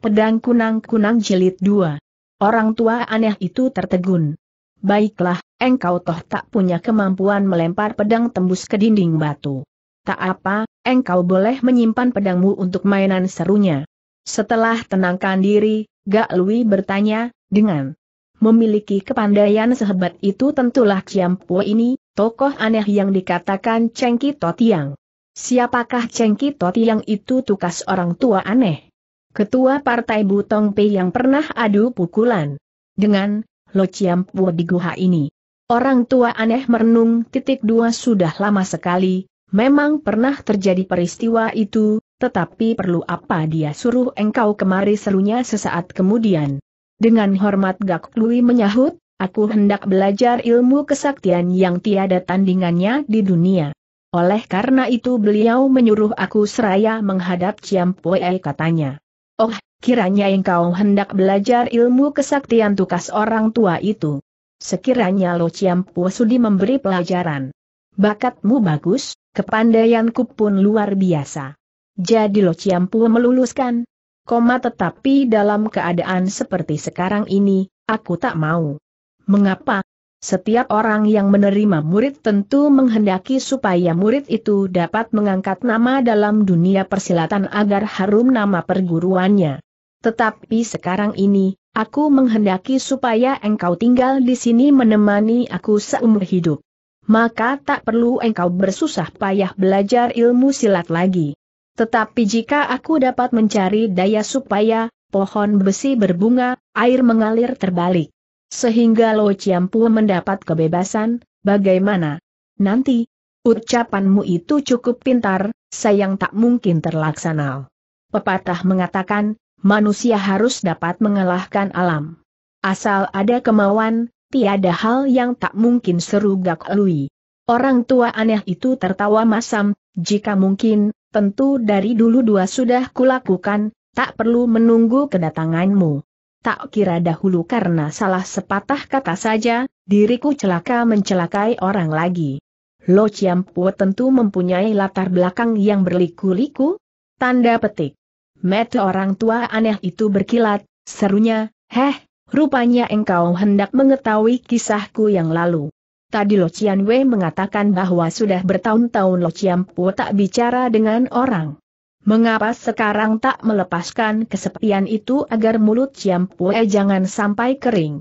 Pedang Kunang-Kunang jelit dua. Orang tua aneh itu tertegun. Baiklah, engkau toh tak punya kemampuan melempar pedang tembus ke dinding batu. Tak apa, engkau boleh menyimpan pedangmu untuk mainan serunya. Setelah tenangkan diri, Gak Lui bertanya, dengan memiliki kepandaian sehebat itu tentulah Ciam ini, tokoh aneh yang dikatakan Cengki Totiang. Siapakah Cengki Totiang itu tukas orang tua aneh? ketua partai Butong P yang pernah adu pukulan dengan Lo Chiampu di guha ini. Orang tua aneh merenung titik dua sudah lama sekali, memang pernah terjadi peristiwa itu, tetapi perlu apa dia suruh engkau kemari serunya sesaat kemudian. Dengan hormat Gak Lui menyahut, aku hendak belajar ilmu kesaktian yang tiada tandingannya di dunia. Oleh karena itu beliau menyuruh aku seraya menghadap Chiampoe katanya. Oh, kiranya engkau hendak belajar ilmu kesaktian tukas orang tua itu. Sekiranya Lo Ciampu sudi memberi pelajaran. Bakatmu bagus, kepandaianku pun luar biasa. Jadi Lo Ciampu meluluskan. Koma tetapi dalam keadaan seperti sekarang ini, aku tak mau. Mengapa, setiap orang yang menerima murid tentu menghendaki supaya murid itu dapat mengangkat nama dalam dunia persilatan agar harum nama perguruannya. Tetapi sekarang ini, aku menghendaki supaya engkau tinggal di sini menemani aku seumur hidup. Maka tak perlu engkau bersusah payah belajar ilmu silat lagi. Tetapi jika aku dapat mencari daya supaya pohon besi berbunga, air mengalir terbalik sehingga Lo ciampu mendapat kebebasan, bagaimana? Nanti, ucapanmu itu cukup pintar, sayang tak mungkin terlaksana. Pepatah mengatakan, manusia harus dapat mengalahkan alam. Asal ada kemauan, tiada hal yang tak mungkin seru Gak Lui. Orang tua aneh itu tertawa masam, jika mungkin, tentu dari dulu dua sudah kulakukan, tak perlu menunggu kedatanganmu tak kira dahulu karena salah sepatah kata saja, diriku celaka mencelakai orang lagi. Lo Chiampo tentu mempunyai latar belakang yang berliku-liku? Tanda petik. Mata orang tua aneh itu berkilat, serunya, heh, rupanya engkau hendak mengetahui kisahku yang lalu. Tadi Lo Chian mengatakan bahwa sudah bertahun-tahun Lo Chiampo tak bicara dengan orang. Mengapa sekarang tak melepaskan kesepian itu agar mulut Ciam Pue jangan sampai kering?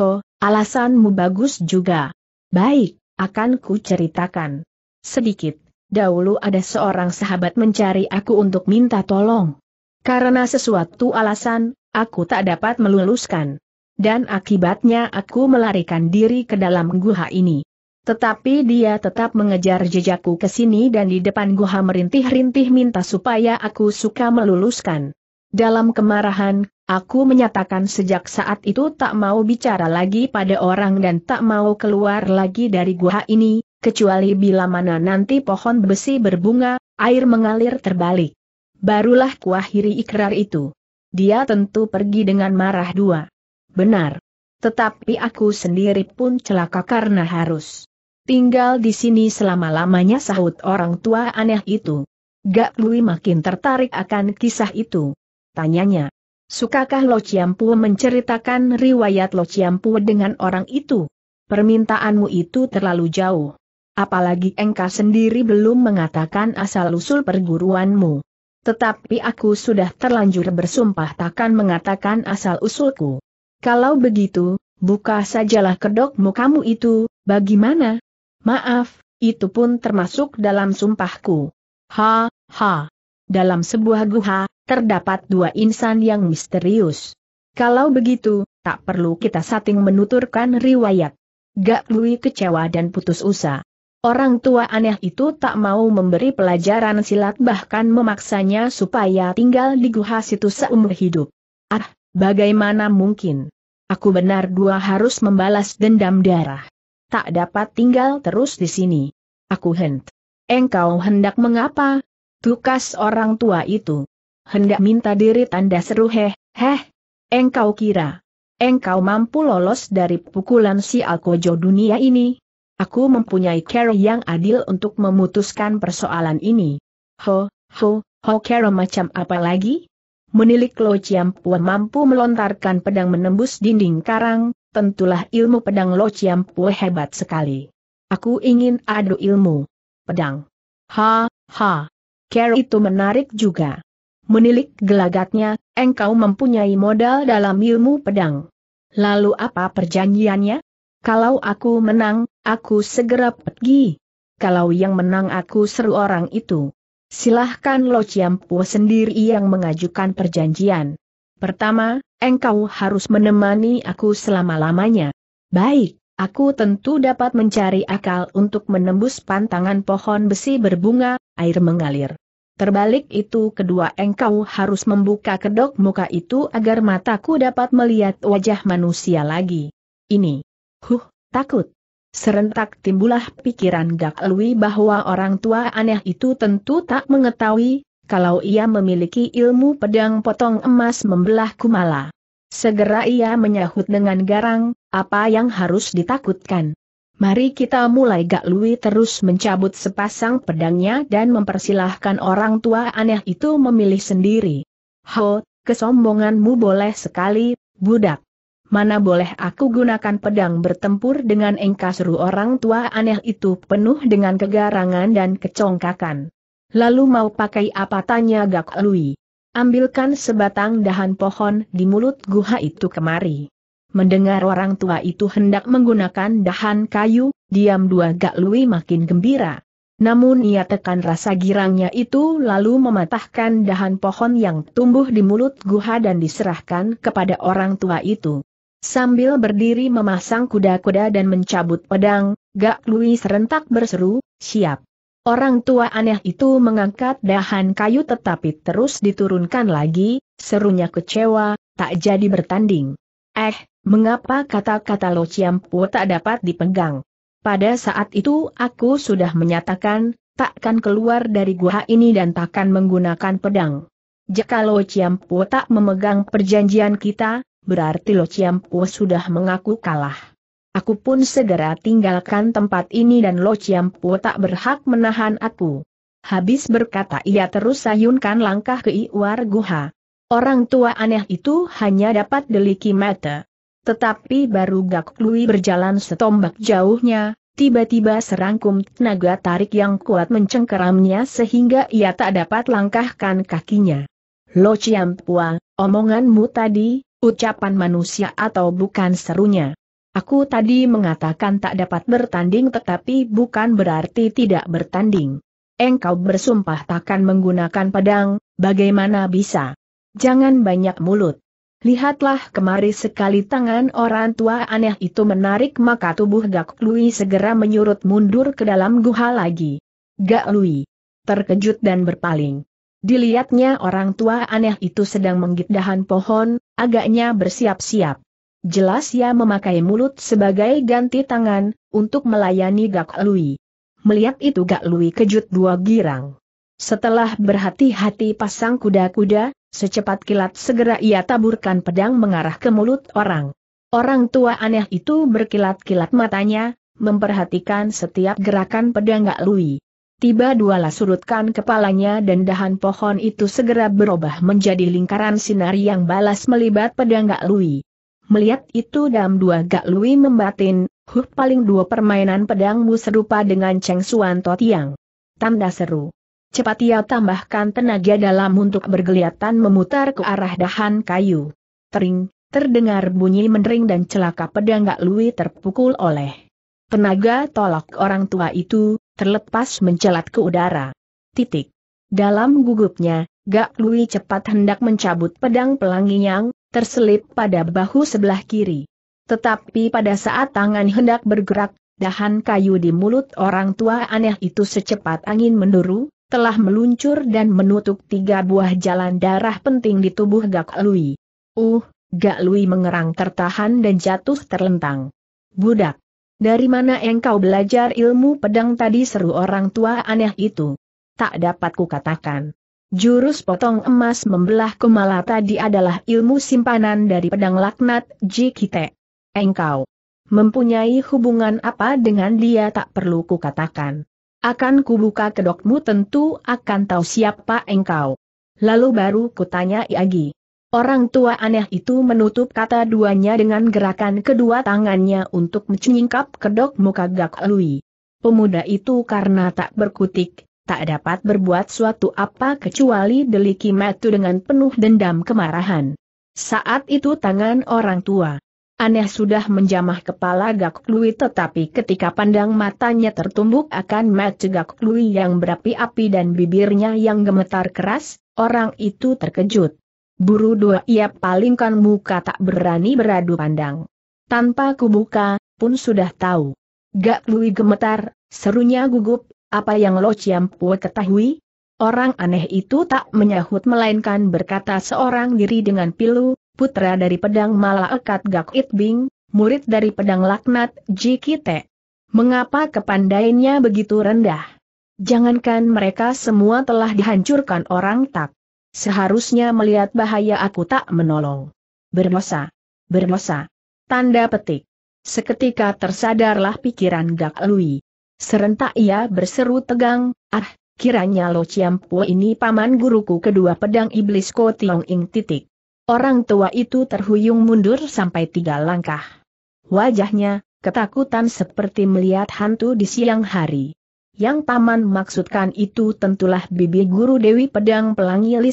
Ho, alasanmu bagus juga. Baik, akan ku ceritakan. Sedikit, dahulu ada seorang sahabat mencari aku untuk minta tolong. Karena sesuatu alasan, aku tak dapat meluluskan. Dan akibatnya aku melarikan diri ke dalam guha ini. Tetapi dia tetap mengejar jejakku ke sini dan di depan guha merintih-rintih minta supaya aku suka meluluskan. Dalam kemarahan, aku menyatakan sejak saat itu tak mau bicara lagi pada orang dan tak mau keluar lagi dari guha ini, kecuali bila mana nanti pohon besi berbunga, air mengalir terbalik. Barulah kuakhiri ikrar itu. Dia tentu pergi dengan marah dua. Benar. Tetapi aku sendiri pun celaka karena harus Tinggal di sini selama-lamanya sahut orang tua aneh itu. Gak Lui makin tertarik akan kisah itu. Tanyanya, sukakah Lo Ciampu menceritakan riwayat Lo Ciampu dengan orang itu? Permintaanmu itu terlalu jauh. Apalagi engkau sendiri belum mengatakan asal-usul perguruanmu. Tetapi aku sudah terlanjur bersumpah takkan mengatakan asal-usulku. Kalau begitu, buka sajalah kedokmu kamu itu, bagaimana? Maaf, itu pun termasuk dalam sumpahku. Ha, ha. Dalam sebuah guha, terdapat dua insan yang misterius. Kalau begitu, tak perlu kita sating menuturkan riwayat. Gak Lui kecewa dan putus usa. Orang tua aneh itu tak mau memberi pelajaran silat bahkan memaksanya supaya tinggal di guha situ seumur hidup. Ah, bagaimana mungkin? Aku benar dua harus membalas dendam darah tak dapat tinggal terus di sini. Aku hent. Engkau hendak mengapa? Tukas orang tua itu. Hendak minta diri tanda seru heh, heh. Engkau kira. Engkau mampu lolos dari pukulan si Alkojo dunia ini. Aku mempunyai cara yang adil untuk memutuskan persoalan ini. Ho, ho, ho cara macam apa lagi? Menilik Lo Chiam Pua mampu melontarkan pedang menembus dinding karang, tentulah ilmu pedang Lo Chiampue hebat sekali. Aku ingin adu ilmu. Pedang. Ha, ha. Carol itu menarik juga. Menilik gelagatnya, engkau mempunyai modal dalam ilmu pedang. Lalu apa perjanjiannya? Kalau aku menang, aku segera pergi. Kalau yang menang aku seru orang itu. Silahkan Lo Chiampu sendiri yang mengajukan perjanjian. Pertama, engkau harus menemani aku selama-lamanya. Baik, aku tentu dapat mencari akal untuk menembus pantangan pohon besi berbunga, air mengalir. Terbalik itu kedua engkau harus membuka kedok muka itu agar mataku dapat melihat wajah manusia lagi. Ini. Huh, takut. Serentak timbulah pikiran Gak Lui bahwa orang tua aneh itu tentu tak mengetahui, kalau ia memiliki ilmu pedang potong emas membelah kumala. Segera ia menyahut dengan garang, apa yang harus ditakutkan. Mari kita mulai Gak Lui terus mencabut sepasang pedangnya dan mempersilahkan orang tua aneh itu memilih sendiri. Ho, kesombonganmu boleh sekali, budak. Mana boleh aku gunakan pedang bertempur dengan engkau seru orang tua aneh itu penuh dengan kegarangan dan kecongkakan. Lalu mau pakai apa tanya Gak Lui. Ambilkan sebatang dahan pohon di mulut guha itu kemari. Mendengar orang tua itu hendak menggunakan dahan kayu, diam dua Gak Lui makin gembira. Namun ia tekan rasa girangnya itu lalu mematahkan dahan pohon yang tumbuh di mulut guha dan diserahkan kepada orang tua itu. Sambil berdiri memasang kuda-kuda dan mencabut pedang, Gak Lui serentak berseru, siap. Orang tua aneh itu mengangkat dahan kayu tetapi terus diturunkan lagi, serunya kecewa, tak jadi bertanding. Eh, mengapa kata-kata Lo Ciampu tak dapat dipegang? Pada saat itu aku sudah menyatakan, takkan keluar dari gua ini dan takkan menggunakan pedang. Jika Lo Ciampu tak memegang perjanjian kita, berarti Lo Ciampu sudah mengaku kalah. Aku pun segera tinggalkan tempat ini dan Lo Chiam Po tak berhak menahan aku. Habis berkata ia terus sayunkan langkah ke Iwar Guha. Orang tua aneh itu hanya dapat deliki mata. Tetapi baru Gak Lui berjalan setombak jauhnya, tiba-tiba serangkum tenaga tarik yang kuat mencengkeramnya sehingga ia tak dapat langkahkan kakinya. Lo Chiam Po, omonganmu tadi, ucapan manusia atau bukan serunya. Aku tadi mengatakan tak dapat bertanding tetapi bukan berarti tidak bertanding. Engkau bersumpah takkan menggunakan pedang, bagaimana bisa? Jangan banyak mulut. Lihatlah kemari sekali tangan orang tua aneh itu menarik maka tubuh Gak Lui segera menyurut mundur ke dalam guha lagi. Gak Lui terkejut dan berpaling. Dilihatnya orang tua aneh itu sedang menggigit dahan pohon, agaknya bersiap-siap. Jelas ia memakai mulut sebagai ganti tangan, untuk melayani Gak Lui. Melihat itu Gak Lui kejut dua girang. Setelah berhati-hati pasang kuda-kuda, secepat kilat segera ia taburkan pedang mengarah ke mulut orang. Orang tua aneh itu berkilat-kilat matanya, memperhatikan setiap gerakan pedang Gak Lui. Tiba dualah surutkan kepalanya dan dahan pohon itu segera berubah menjadi lingkaran sinar yang balas melibat pedang Gak Lui. Melihat itu dalam Dua Gak Lui membatin, huh paling dua permainan pedangmu serupa dengan Cheng Suan Tiang. Tanda seru. Cepat ia tambahkan tenaga dalam untuk bergeliatan memutar ke arah dahan kayu. Tering, terdengar bunyi mendering dan celaka pedang Gak Lui terpukul oleh. Tenaga tolak orang tua itu, terlepas mencelat ke udara. Titik. Dalam gugupnya, Gak Lui cepat hendak mencabut pedang pelangi yang terselip pada bahu sebelah kiri. Tetapi pada saat tangan hendak bergerak, dahan kayu di mulut orang tua aneh itu secepat angin menduru, telah meluncur dan menutup tiga buah jalan darah penting di tubuh Gak Lui. Uh, Gak Lui mengerang tertahan dan jatuh terlentang. Budak! Dari mana engkau belajar ilmu pedang tadi seru orang tua aneh itu? Tak dapat kukatakan. Jurus potong emas membelah kumala tadi adalah ilmu simpanan dari pedang laknat Jikite. Engkau mempunyai hubungan apa dengan dia tak perlu kukatakan. Akan kubuka kedokmu tentu akan tahu siapa engkau. Lalu baru kutanya Iagi. Orang tua aneh itu menutup kata duanya dengan gerakan kedua tangannya untuk menyingkap kedok muka Gak Lui. Pemuda itu karena tak berkutik, tak dapat berbuat suatu apa kecuali deliki metu dengan penuh dendam kemarahan. Saat itu tangan orang tua. Aneh sudah menjamah kepala Gak Lui tetapi ketika pandang matanya tertumbuk akan metu Gak Lui yang berapi-api dan bibirnya yang gemetar keras, orang itu terkejut. Buru dua ia palingkan muka tak berani beradu pandang. Tanpa kubuka, pun sudah tahu. Gak Lui gemetar, serunya gugup, apa yang Lo Chiam Pue ketahui? Orang aneh itu tak menyahut melainkan berkata seorang diri dengan pilu, putra dari pedang malah Malaekat Gak It Bing, murid dari pedang laknat Jikite. Mengapa kepandainya begitu rendah? Jangankan mereka semua telah dihancurkan orang tak. Seharusnya melihat bahaya aku tak menolong. Berdosa. Berdosa. Tanda petik. Seketika tersadarlah pikiran Gak Lui. Serentak ia berseru tegang, ah, kiranya Lo Ciampu ini paman guruku kedua pedang iblis Ko Tiong Ing titik. Orang tua itu terhuyung mundur sampai tiga langkah. Wajahnya, ketakutan seperti melihat hantu di siang hari. Yang paman maksudkan itu tentulah bibi guru Dewi Pedang Pelangi Li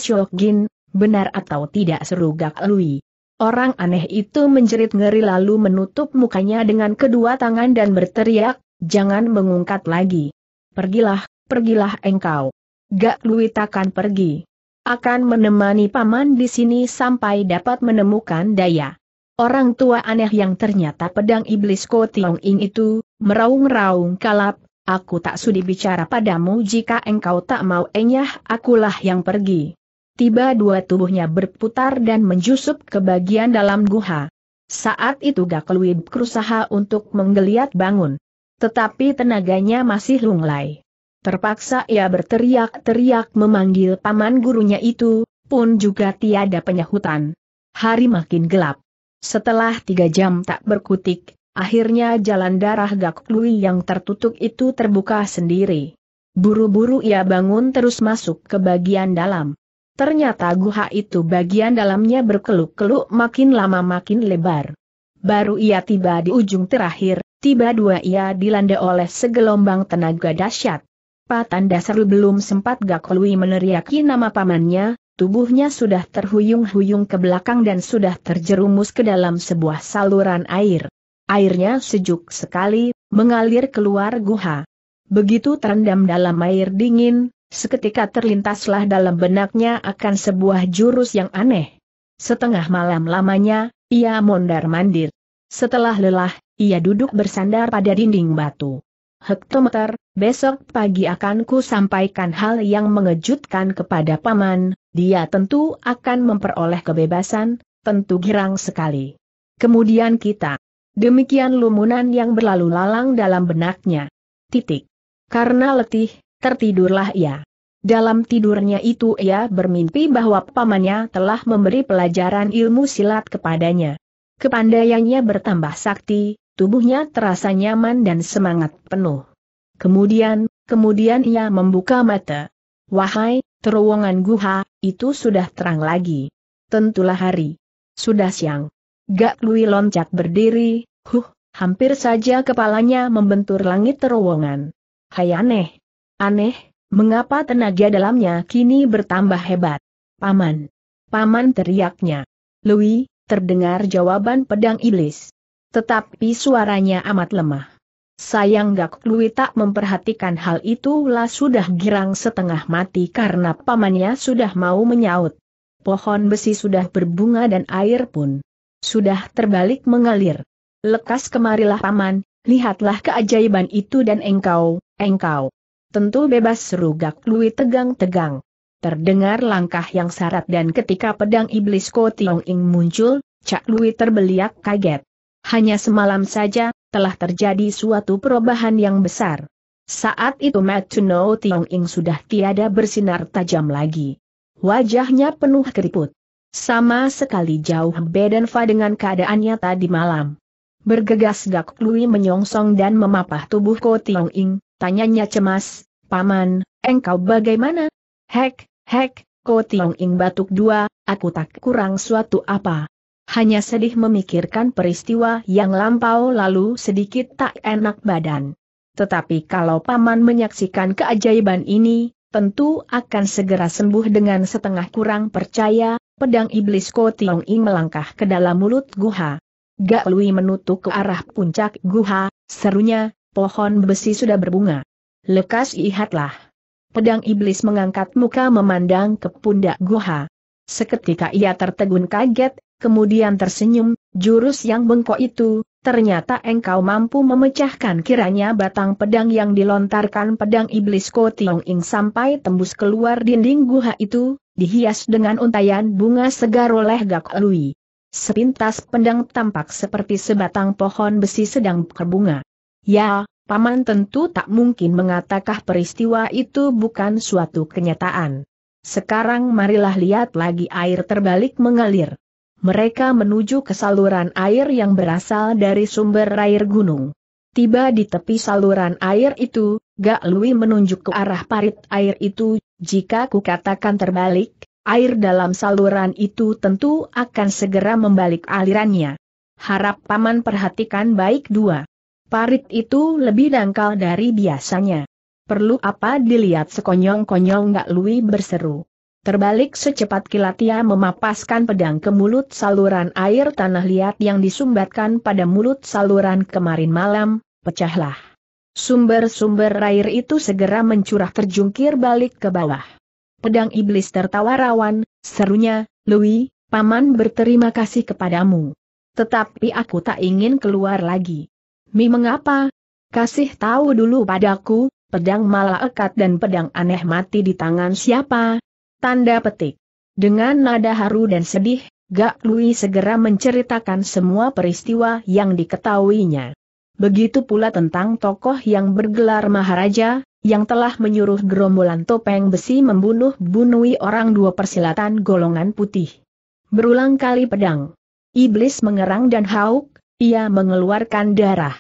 benar atau tidak seru Gak Lui. Orang aneh itu menjerit ngeri lalu menutup mukanya dengan kedua tangan dan berteriak, Jangan mengungkat lagi. Pergilah, pergilah engkau. Gak Lui takkan pergi. Akan menemani paman di sini sampai dapat menemukan daya. Orang tua aneh yang ternyata pedang iblis Ko Tiong Ing itu, meraung-raung kalap, aku tak sudi bicara padamu jika engkau tak mau enyah akulah yang pergi. Tiba dua tubuhnya berputar dan menjusup ke bagian dalam guha. Saat itu Gak Gakelwib berusaha untuk menggeliat bangun. Tetapi tenaganya masih lunglai. Terpaksa ia berteriak-teriak memanggil paman gurunya itu, pun juga tiada penyahutan. Hari makin gelap. Setelah tiga jam tak berkutik, akhirnya jalan darah Gak Lui yang tertutup itu terbuka sendiri. Buru-buru ia bangun terus masuk ke bagian dalam. Ternyata guha itu bagian dalamnya berkeluk-keluk makin lama makin lebar. Baru ia tiba di ujung terakhir, tiba dua ia dilanda oleh segelombang tenaga dahsyat. Patan dasar belum sempat Gakolui meneriaki nama pamannya, tubuhnya sudah terhuyung-huyung ke belakang dan sudah terjerumus ke dalam sebuah saluran air. Airnya sejuk sekali, mengalir keluar guha. Begitu terendam dalam air dingin, seketika terlintaslah dalam benaknya akan sebuah jurus yang aneh. Setengah malam lamanya, ia mondar-mandir. Setelah lelah, ia duduk bersandar pada dinding batu. Hektometer, besok pagi akan ku sampaikan hal yang mengejutkan kepada paman, dia tentu akan memperoleh kebebasan, tentu girang sekali. Kemudian kita. Demikian lumunan yang berlalu lalang dalam benaknya. Titik. Karena letih, tertidurlah ia. Dalam tidurnya itu ia bermimpi bahwa pamannya telah memberi pelajaran ilmu silat kepadanya. Kepandaiannya bertambah sakti, tubuhnya terasa nyaman dan semangat penuh. Kemudian, kemudian ia membuka mata. Wahai, terowongan guha, itu sudah terang lagi. Tentulah hari. Sudah siang. Gak Lui loncat berdiri, huh, hampir saja kepalanya membentur langit terowongan. Hai aneh. Aneh, mengapa tenaga dalamnya kini bertambah hebat? Paman. Paman teriaknya. Lui, terdengar jawaban pedang iblis. Tetapi suaranya amat lemah. Sayang Gak Lui tak memperhatikan hal itu lah sudah girang setengah mati karena pamannya sudah mau menyaut. Pohon besi sudah berbunga dan air pun sudah terbalik mengalir. Lekas kemarilah paman, lihatlah keajaiban itu dan engkau, engkau. Tentu bebas seru Gak Lui tegang-tegang. Terdengar langkah yang syarat dan ketika pedang iblis Ko Tiong Ing muncul, Cak Lui terbeliak kaget. Hanya semalam saja, telah terjadi suatu perubahan yang besar. Saat itu Matsuno Tiong Ing sudah tiada bersinar tajam lagi. Wajahnya penuh keriput. Sama sekali jauh beda dengan keadaannya tadi malam. Bergegas Gak Lui menyongsong dan memapah tubuh Ko Tiong Ing, tanyanya cemas, Paman, engkau bagaimana? Hek, Hek, Ko Tiong Ing batuk dua, aku tak kurang suatu apa. Hanya sedih memikirkan peristiwa yang lampau lalu sedikit tak enak badan. Tetapi kalau Paman menyaksikan keajaiban ini, tentu akan segera sembuh dengan setengah kurang percaya, pedang iblis Ko Tiong Ing melangkah ke dalam mulut guha. Gak Lui menutup ke arah puncak guha, serunya, pohon besi sudah berbunga. Lekas lihatlah pedang iblis mengangkat muka memandang ke pundak Guha. Seketika ia tertegun kaget, kemudian tersenyum, jurus yang bengkok itu, ternyata engkau mampu memecahkan kiranya batang pedang yang dilontarkan pedang iblis Ko Tiong Ing sampai tembus keluar dinding guha itu, dihias dengan untayan bunga segar oleh Gak Lui. Sepintas pedang tampak seperti sebatang pohon besi sedang berbunga. Ya, Paman tentu tak mungkin mengatakan peristiwa itu bukan suatu kenyataan. Sekarang marilah lihat lagi air terbalik mengalir. Mereka menuju ke saluran air yang berasal dari sumber air gunung. Tiba di tepi saluran air itu, Gak Lui menunjuk ke arah parit air itu, jika kukatakan terbalik, air dalam saluran itu tentu akan segera membalik alirannya. Harap Paman perhatikan baik dua. Parit itu lebih dangkal dari biasanya. Perlu apa dilihat sekonyong-konyong Nggak Lui berseru. Terbalik secepat kilat ia memapaskan pedang ke mulut saluran air tanah liat yang disumbatkan pada mulut saluran kemarin malam, pecahlah. Sumber-sumber air itu segera mencurah terjungkir balik ke bawah. Pedang iblis tertawa rawan, serunya, Lui, paman berterima kasih kepadamu. Tetapi aku tak ingin keluar lagi. Mi mengapa? Kasih tahu dulu padaku, pedang malaikat dan pedang aneh mati di tangan siapa? Tanda petik. Dengan nada haru dan sedih, Gak Lui segera menceritakan semua peristiwa yang diketahuinya. Begitu pula tentang tokoh yang bergelar Maharaja, yang telah menyuruh gerombolan topeng besi membunuh-bunui orang dua persilatan golongan putih. Berulang kali pedang. Iblis mengerang dan hauk, ia mengeluarkan darah.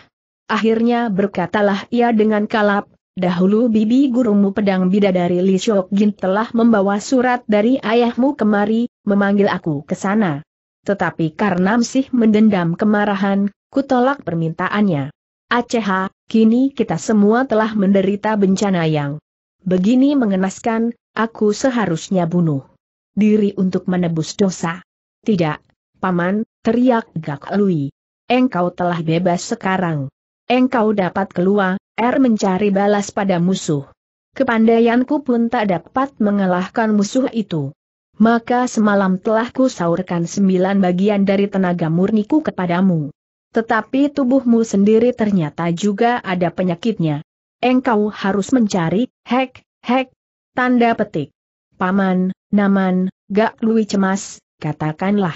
Akhirnya berkatalah ia dengan kalap, dahulu bibi gurumu pedang bidadari Li Jin telah membawa surat dari ayahmu kemari, memanggil aku ke sana. Tetapi karena masih mendendam kemarahan, kutolak permintaannya. Aceh, kini kita semua telah menderita bencana yang begini mengenaskan, aku seharusnya bunuh diri untuk menebus dosa. Tidak, Paman, teriak Gak Lui. Engkau telah bebas sekarang engkau dapat keluar, er mencari balas pada musuh. Kepandaianku pun tak dapat mengalahkan musuh itu. Maka semalam telah kusaurkan sembilan bagian dari tenaga murniku kepadamu. Tetapi tubuhmu sendiri ternyata juga ada penyakitnya. Engkau harus mencari, hek, hek, tanda petik. Paman, naman, gak lui cemas, katakanlah.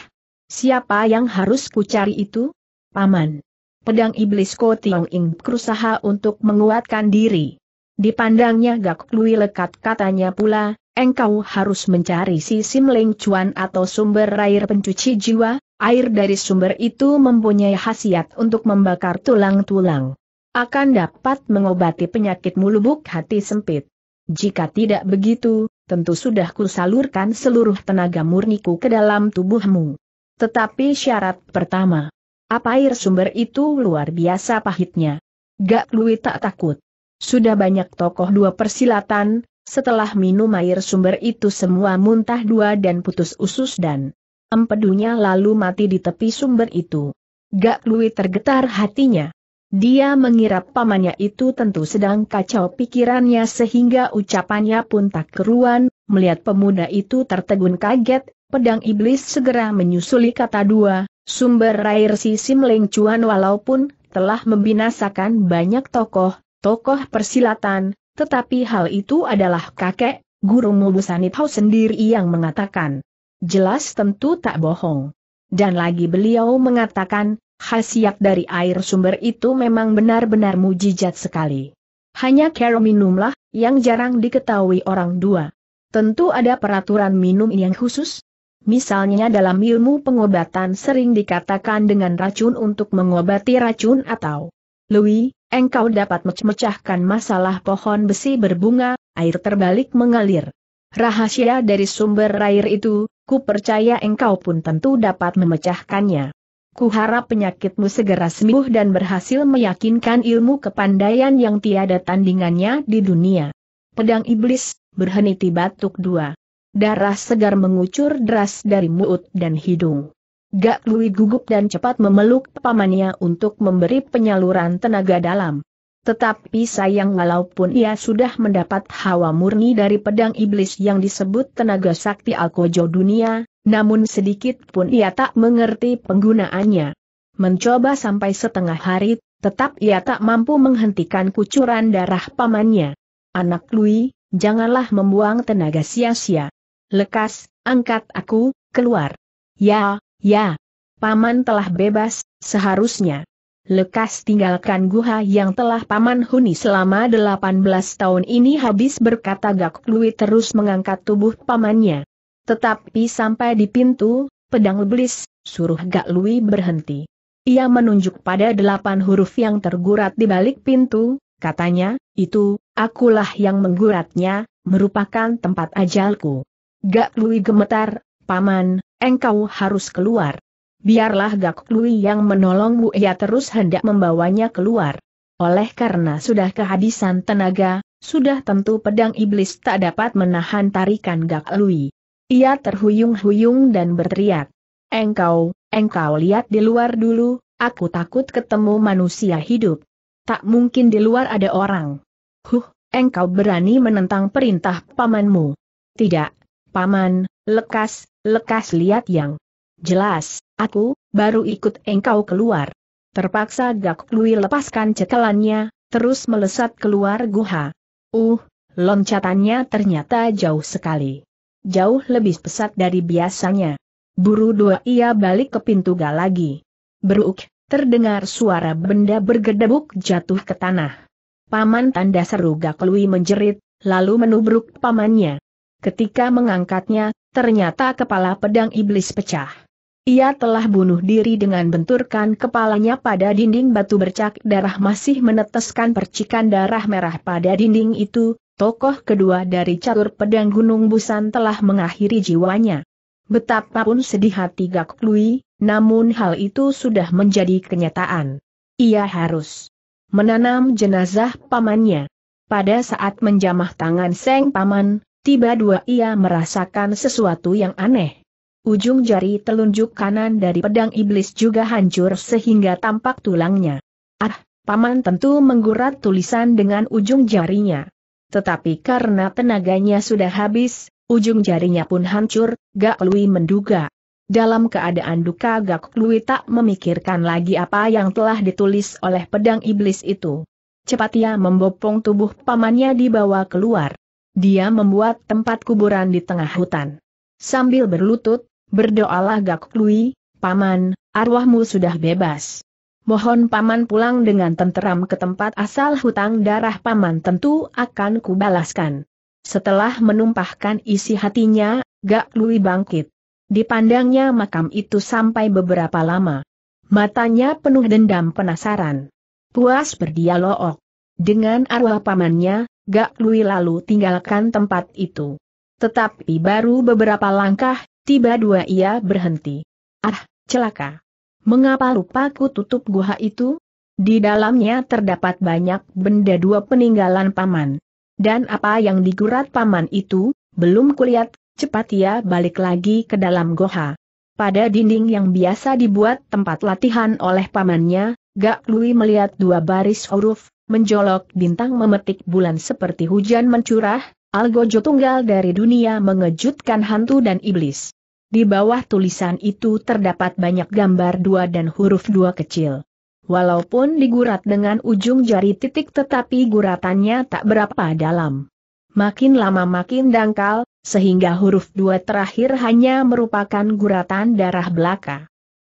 Siapa yang harus kucari itu? Paman pedang iblis Ko Tiong Ing berusaha untuk menguatkan diri. Dipandangnya Gak Lui lekat katanya pula, engkau harus mencari si Sim Leng Chuan atau sumber air pencuci jiwa, air dari sumber itu mempunyai khasiat untuk membakar tulang-tulang. Akan dapat mengobati penyakit mulubuk hati sempit. Jika tidak begitu, tentu sudah kusalurkan seluruh tenaga murniku ke dalam tubuhmu. Tetapi syarat pertama, apa air sumber itu luar biasa pahitnya. Gak Lui tak takut. Sudah banyak tokoh dua persilatan, setelah minum air sumber itu semua muntah dua dan putus usus dan empedunya lalu mati di tepi sumber itu. Gak Lui tergetar hatinya. Dia mengira pamannya itu tentu sedang kacau pikirannya sehingga ucapannya pun tak keruan, melihat pemuda itu tertegun kaget, pedang iblis segera menyusuli kata dua, Sumber air sisi melengcuan walaupun telah membinasakan banyak tokoh, tokoh persilatan, tetapi hal itu adalah kakek, guru Mubusanitau sendiri yang mengatakan. Jelas tentu tak bohong. Dan lagi beliau mengatakan, khasiat dari air sumber itu memang benar-benar mujizat sekali. Hanya kero minumlah, yang jarang diketahui orang dua. Tentu ada peraturan minum yang khusus, Misalnya dalam ilmu pengobatan sering dikatakan dengan racun untuk mengobati racun atau Louis, engkau dapat memecahkan masalah pohon besi berbunga, air terbalik mengalir. Rahasia dari sumber air itu, ku percaya engkau pun tentu dapat memecahkannya. Ku harap penyakitmu segera sembuh dan berhasil meyakinkan ilmu kepandaian yang tiada tandingannya di dunia. Pedang Iblis, berhenti batuk dua. Darah segar mengucur deras dari mulut dan hidung. Gak Lui gugup dan cepat memeluk pamannya untuk memberi penyaluran tenaga dalam. Tetapi sayang walaupun ia sudah mendapat hawa murni dari pedang iblis yang disebut tenaga sakti Alkojo dunia, namun sedikit pun ia tak mengerti penggunaannya. Mencoba sampai setengah hari, tetap ia tak mampu menghentikan kucuran darah pamannya. Anak Lui, janganlah membuang tenaga sia-sia. Lekas, angkat aku, keluar. Ya, ya. Paman telah bebas, seharusnya. Lekas tinggalkan guha yang telah paman huni selama 18 tahun ini habis berkata Gak Lui terus mengangkat tubuh pamannya. Tetapi sampai di pintu, pedang iblis, suruh Gak Lui berhenti. Ia menunjuk pada delapan huruf yang tergurat di balik pintu, katanya, itu, akulah yang mengguratnya, merupakan tempat ajalku. Gak Lui gemetar, Paman, engkau harus keluar. Biarlah Gak Lui yang menolongmu ia terus hendak membawanya keluar. Oleh karena sudah kehabisan tenaga, sudah tentu pedang iblis tak dapat menahan tarikan Gak Lui. Ia terhuyung-huyung dan berteriak. Engkau, engkau lihat di luar dulu, aku takut ketemu manusia hidup. Tak mungkin di luar ada orang. Huh, engkau berani menentang perintah pamanmu. Tidak, Paman, lekas, lekas lihat yang. Jelas, aku, baru ikut engkau keluar. Terpaksa Gak Lui lepaskan cekelannya, terus melesat keluar guha. Uh, loncatannya ternyata jauh sekali. Jauh lebih pesat dari biasanya. Buru dua ia balik ke pintu gak lagi. Beruk, terdengar suara benda bergedebuk jatuh ke tanah. Paman tanda seru Gak Lui menjerit, lalu menubruk pamannya. Ketika mengangkatnya, ternyata kepala pedang iblis pecah. Ia telah bunuh diri dengan benturkan kepalanya pada dinding batu bercak darah masih meneteskan percikan darah merah pada dinding itu, tokoh kedua dari catur pedang Gunung Busan telah mengakhiri jiwanya. Betapapun sedih hati Gak Lui, namun hal itu sudah menjadi kenyataan. Ia harus menanam jenazah pamannya. Pada saat menjamah tangan Seng Paman, tiba-tiba ia merasakan sesuatu yang aneh. Ujung jari telunjuk kanan dari pedang iblis juga hancur sehingga tampak tulangnya. Ah, paman tentu menggurat tulisan dengan ujung jarinya. Tetapi karena tenaganya sudah habis, ujung jarinya pun hancur, Gak Lui menduga. Dalam keadaan duka Gak Lui tak memikirkan lagi apa yang telah ditulis oleh pedang iblis itu. Cepat ia membopong tubuh pamannya dibawa keluar dia membuat tempat kuburan di tengah hutan. Sambil berlutut, berdoalah Gak Lui, Paman, arwahmu sudah bebas. Mohon Paman pulang dengan tenteram ke tempat asal hutang darah Paman tentu akan kubalaskan. Setelah menumpahkan isi hatinya, Gak Lui bangkit. Dipandangnya makam itu sampai beberapa lama. Matanya penuh dendam penasaran. Puas berdialog. Dengan arwah pamannya, Gak Lui lalu tinggalkan tempat itu. Tetapi baru beberapa langkah, tiba dua ia berhenti. Ah, celaka. Mengapa lupa ku tutup gua itu? Di dalamnya terdapat banyak benda dua peninggalan paman. Dan apa yang digurat paman itu, belum kulihat, cepat ia balik lagi ke dalam goha. Pada dinding yang biasa dibuat tempat latihan oleh pamannya, Gak Lui melihat dua baris huruf menjolok bintang memetik bulan seperti hujan mencurah, algojo tunggal dari dunia mengejutkan hantu dan iblis. Di bawah tulisan itu terdapat banyak gambar dua dan huruf dua kecil. Walaupun digurat dengan ujung jari titik tetapi guratannya tak berapa dalam. Makin lama makin dangkal, sehingga huruf dua terakhir hanya merupakan guratan darah belaka.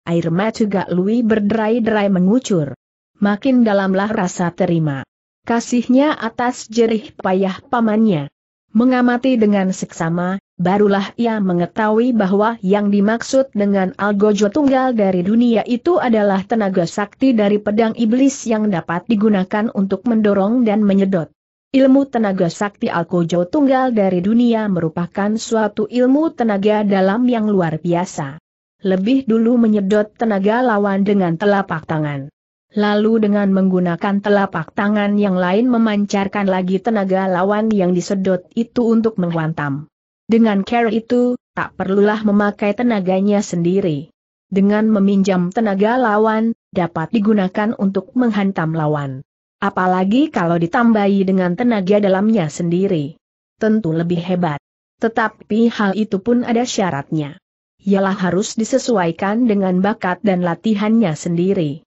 Air mata juga Lui berderai-derai mengucur makin dalamlah rasa terima kasihnya atas jerih payah pamannya. Mengamati dengan seksama, barulah ia mengetahui bahwa yang dimaksud dengan algojo tunggal dari dunia itu adalah tenaga sakti dari pedang iblis yang dapat digunakan untuk mendorong dan menyedot. Ilmu tenaga sakti algojo tunggal dari dunia merupakan suatu ilmu tenaga dalam yang luar biasa. Lebih dulu menyedot tenaga lawan dengan telapak tangan lalu dengan menggunakan telapak tangan yang lain memancarkan lagi tenaga lawan yang disedot itu untuk menghantam. Dengan care itu, tak perlulah memakai tenaganya sendiri. Dengan meminjam tenaga lawan, dapat digunakan untuk menghantam lawan. Apalagi kalau ditambahi dengan tenaga dalamnya sendiri. Tentu lebih hebat. Tetapi hal itu pun ada syaratnya. Ialah harus disesuaikan dengan bakat dan latihannya sendiri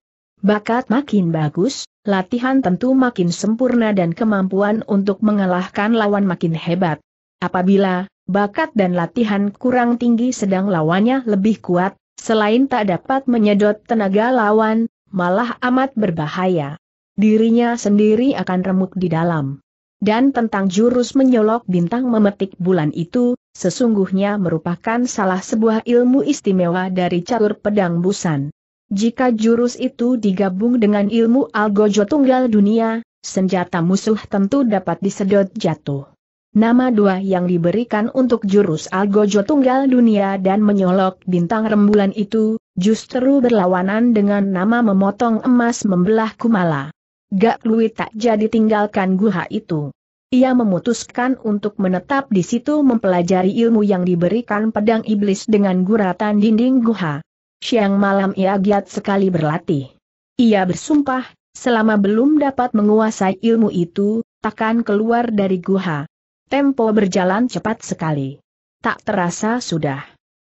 bakat makin bagus, latihan tentu makin sempurna dan kemampuan untuk mengalahkan lawan makin hebat. Apabila bakat dan latihan kurang tinggi sedang lawannya lebih kuat, selain tak dapat menyedot tenaga lawan, malah amat berbahaya. Dirinya sendiri akan remuk di dalam. Dan tentang jurus menyolok bintang memetik bulan itu, sesungguhnya merupakan salah sebuah ilmu istimewa dari catur pedang busan. Jika jurus itu digabung dengan ilmu Algojo Tunggal Dunia, senjata musuh tentu dapat disedot jatuh. Nama dua yang diberikan untuk jurus Algojo Tunggal Dunia dan menyolok bintang rembulan itu, justru berlawanan dengan nama memotong emas membelah kumala. Gak Lui tak jadi tinggalkan guha itu. Ia memutuskan untuk menetap di situ mempelajari ilmu yang diberikan pedang iblis dengan guratan dinding guha. Siang malam ia giat sekali berlatih. Ia bersumpah, selama belum dapat menguasai ilmu itu, takkan keluar dari guha. Tempo berjalan cepat sekali. Tak terasa sudah.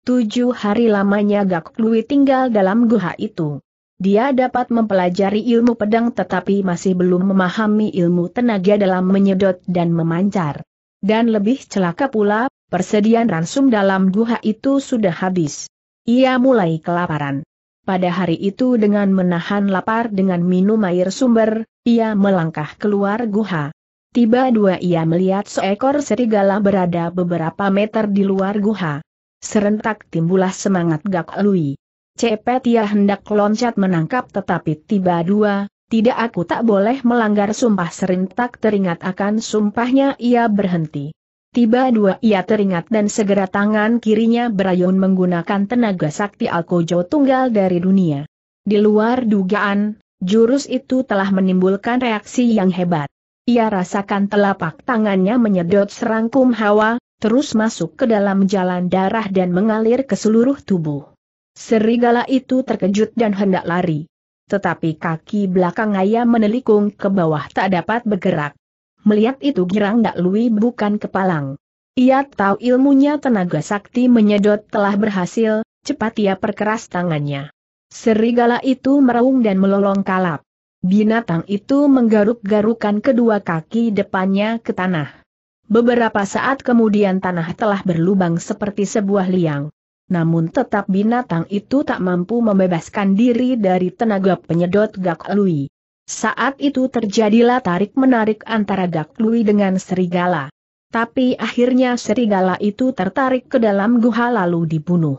Tujuh hari lamanya Gak Lui tinggal dalam guha itu. Dia dapat mempelajari ilmu pedang tetapi masih belum memahami ilmu tenaga dalam menyedot dan memancar. Dan lebih celaka pula, persediaan ransum dalam guha itu sudah habis. Ia mulai kelaparan. Pada hari itu dengan menahan lapar dengan minum air sumber, ia melangkah keluar guha. Tiba dua ia melihat seekor serigala berada beberapa meter di luar guha. Serentak timbullah semangat Gak Lui. Cepet ia hendak loncat menangkap tetapi tiba dua, tidak aku tak boleh melanggar sumpah serentak teringat akan sumpahnya ia berhenti. Tiba dua ia teringat dan segera tangan kirinya berayun menggunakan tenaga sakti Alkojo tunggal dari dunia. Di luar dugaan, jurus itu telah menimbulkan reaksi yang hebat. Ia rasakan telapak tangannya menyedot serangkum hawa, terus masuk ke dalam jalan darah dan mengalir ke seluruh tubuh. Serigala itu terkejut dan hendak lari. Tetapi kaki belakang ayah menelikung ke bawah tak dapat bergerak. Melihat itu girang Dak Lui bukan kepalang. Ia tahu ilmunya tenaga sakti menyedot telah berhasil, cepat ia perkeras tangannya. Serigala itu meraung dan melolong kalap. Binatang itu menggaruk-garukan kedua kaki depannya ke tanah. Beberapa saat kemudian tanah telah berlubang seperti sebuah liang. Namun tetap binatang itu tak mampu membebaskan diri dari tenaga penyedot Gak Lui. Saat itu terjadilah tarik-menarik antara Gak Lui dengan Serigala. Tapi akhirnya Serigala itu tertarik ke dalam guha lalu dibunuh.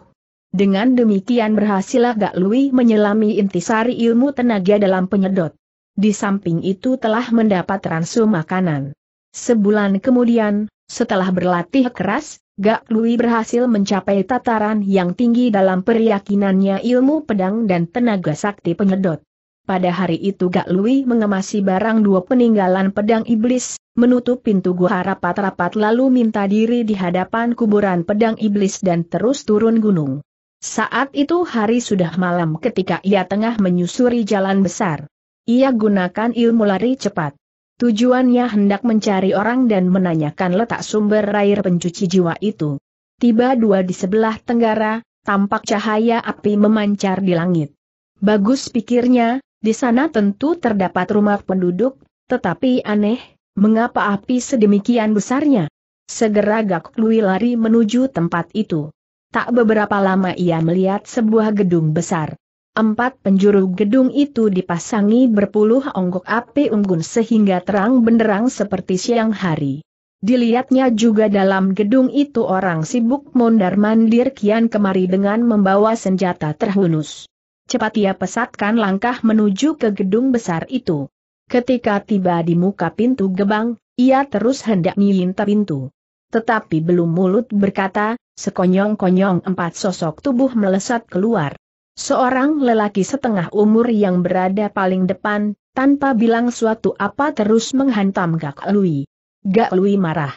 Dengan demikian berhasillah Lui menyelami intisari ilmu tenaga dalam penyedot. Di samping itu telah mendapat ransu makanan. Sebulan kemudian, setelah berlatih keras, Gak Lui berhasil mencapai tataran yang tinggi dalam peryakinannya ilmu pedang dan tenaga sakti penyedot. Pada hari itu Gak Lui mengemasi barang dua peninggalan pedang iblis, menutup pintu gua rapat-rapat lalu minta diri di hadapan kuburan pedang iblis dan terus turun gunung. Saat itu hari sudah malam ketika ia tengah menyusuri jalan besar. Ia gunakan ilmu lari cepat. Tujuannya hendak mencari orang dan menanyakan letak sumber air pencuci jiwa itu. Tiba dua di sebelah tenggara, tampak cahaya api memancar di langit. Bagus pikirnya, di sana tentu terdapat rumah penduduk, tetapi aneh, mengapa api sedemikian besarnya? Segera Gak Lui lari menuju tempat itu. Tak beberapa lama ia melihat sebuah gedung besar. Empat penjuru gedung itu dipasangi berpuluh onggok api unggun sehingga terang benderang seperti siang hari. Dilihatnya juga dalam gedung itu orang sibuk mondar-mandir kian kemari dengan membawa senjata terhunus. Cepat ia pesatkan langkah menuju ke gedung besar itu. Ketika tiba di muka pintu gebang, ia terus hendak nyinta pintu. Tetapi belum mulut berkata, sekonyong-konyong empat sosok tubuh melesat keluar. Seorang lelaki setengah umur yang berada paling depan, tanpa bilang suatu apa terus menghantam Gak Lui. Gak Lui marah.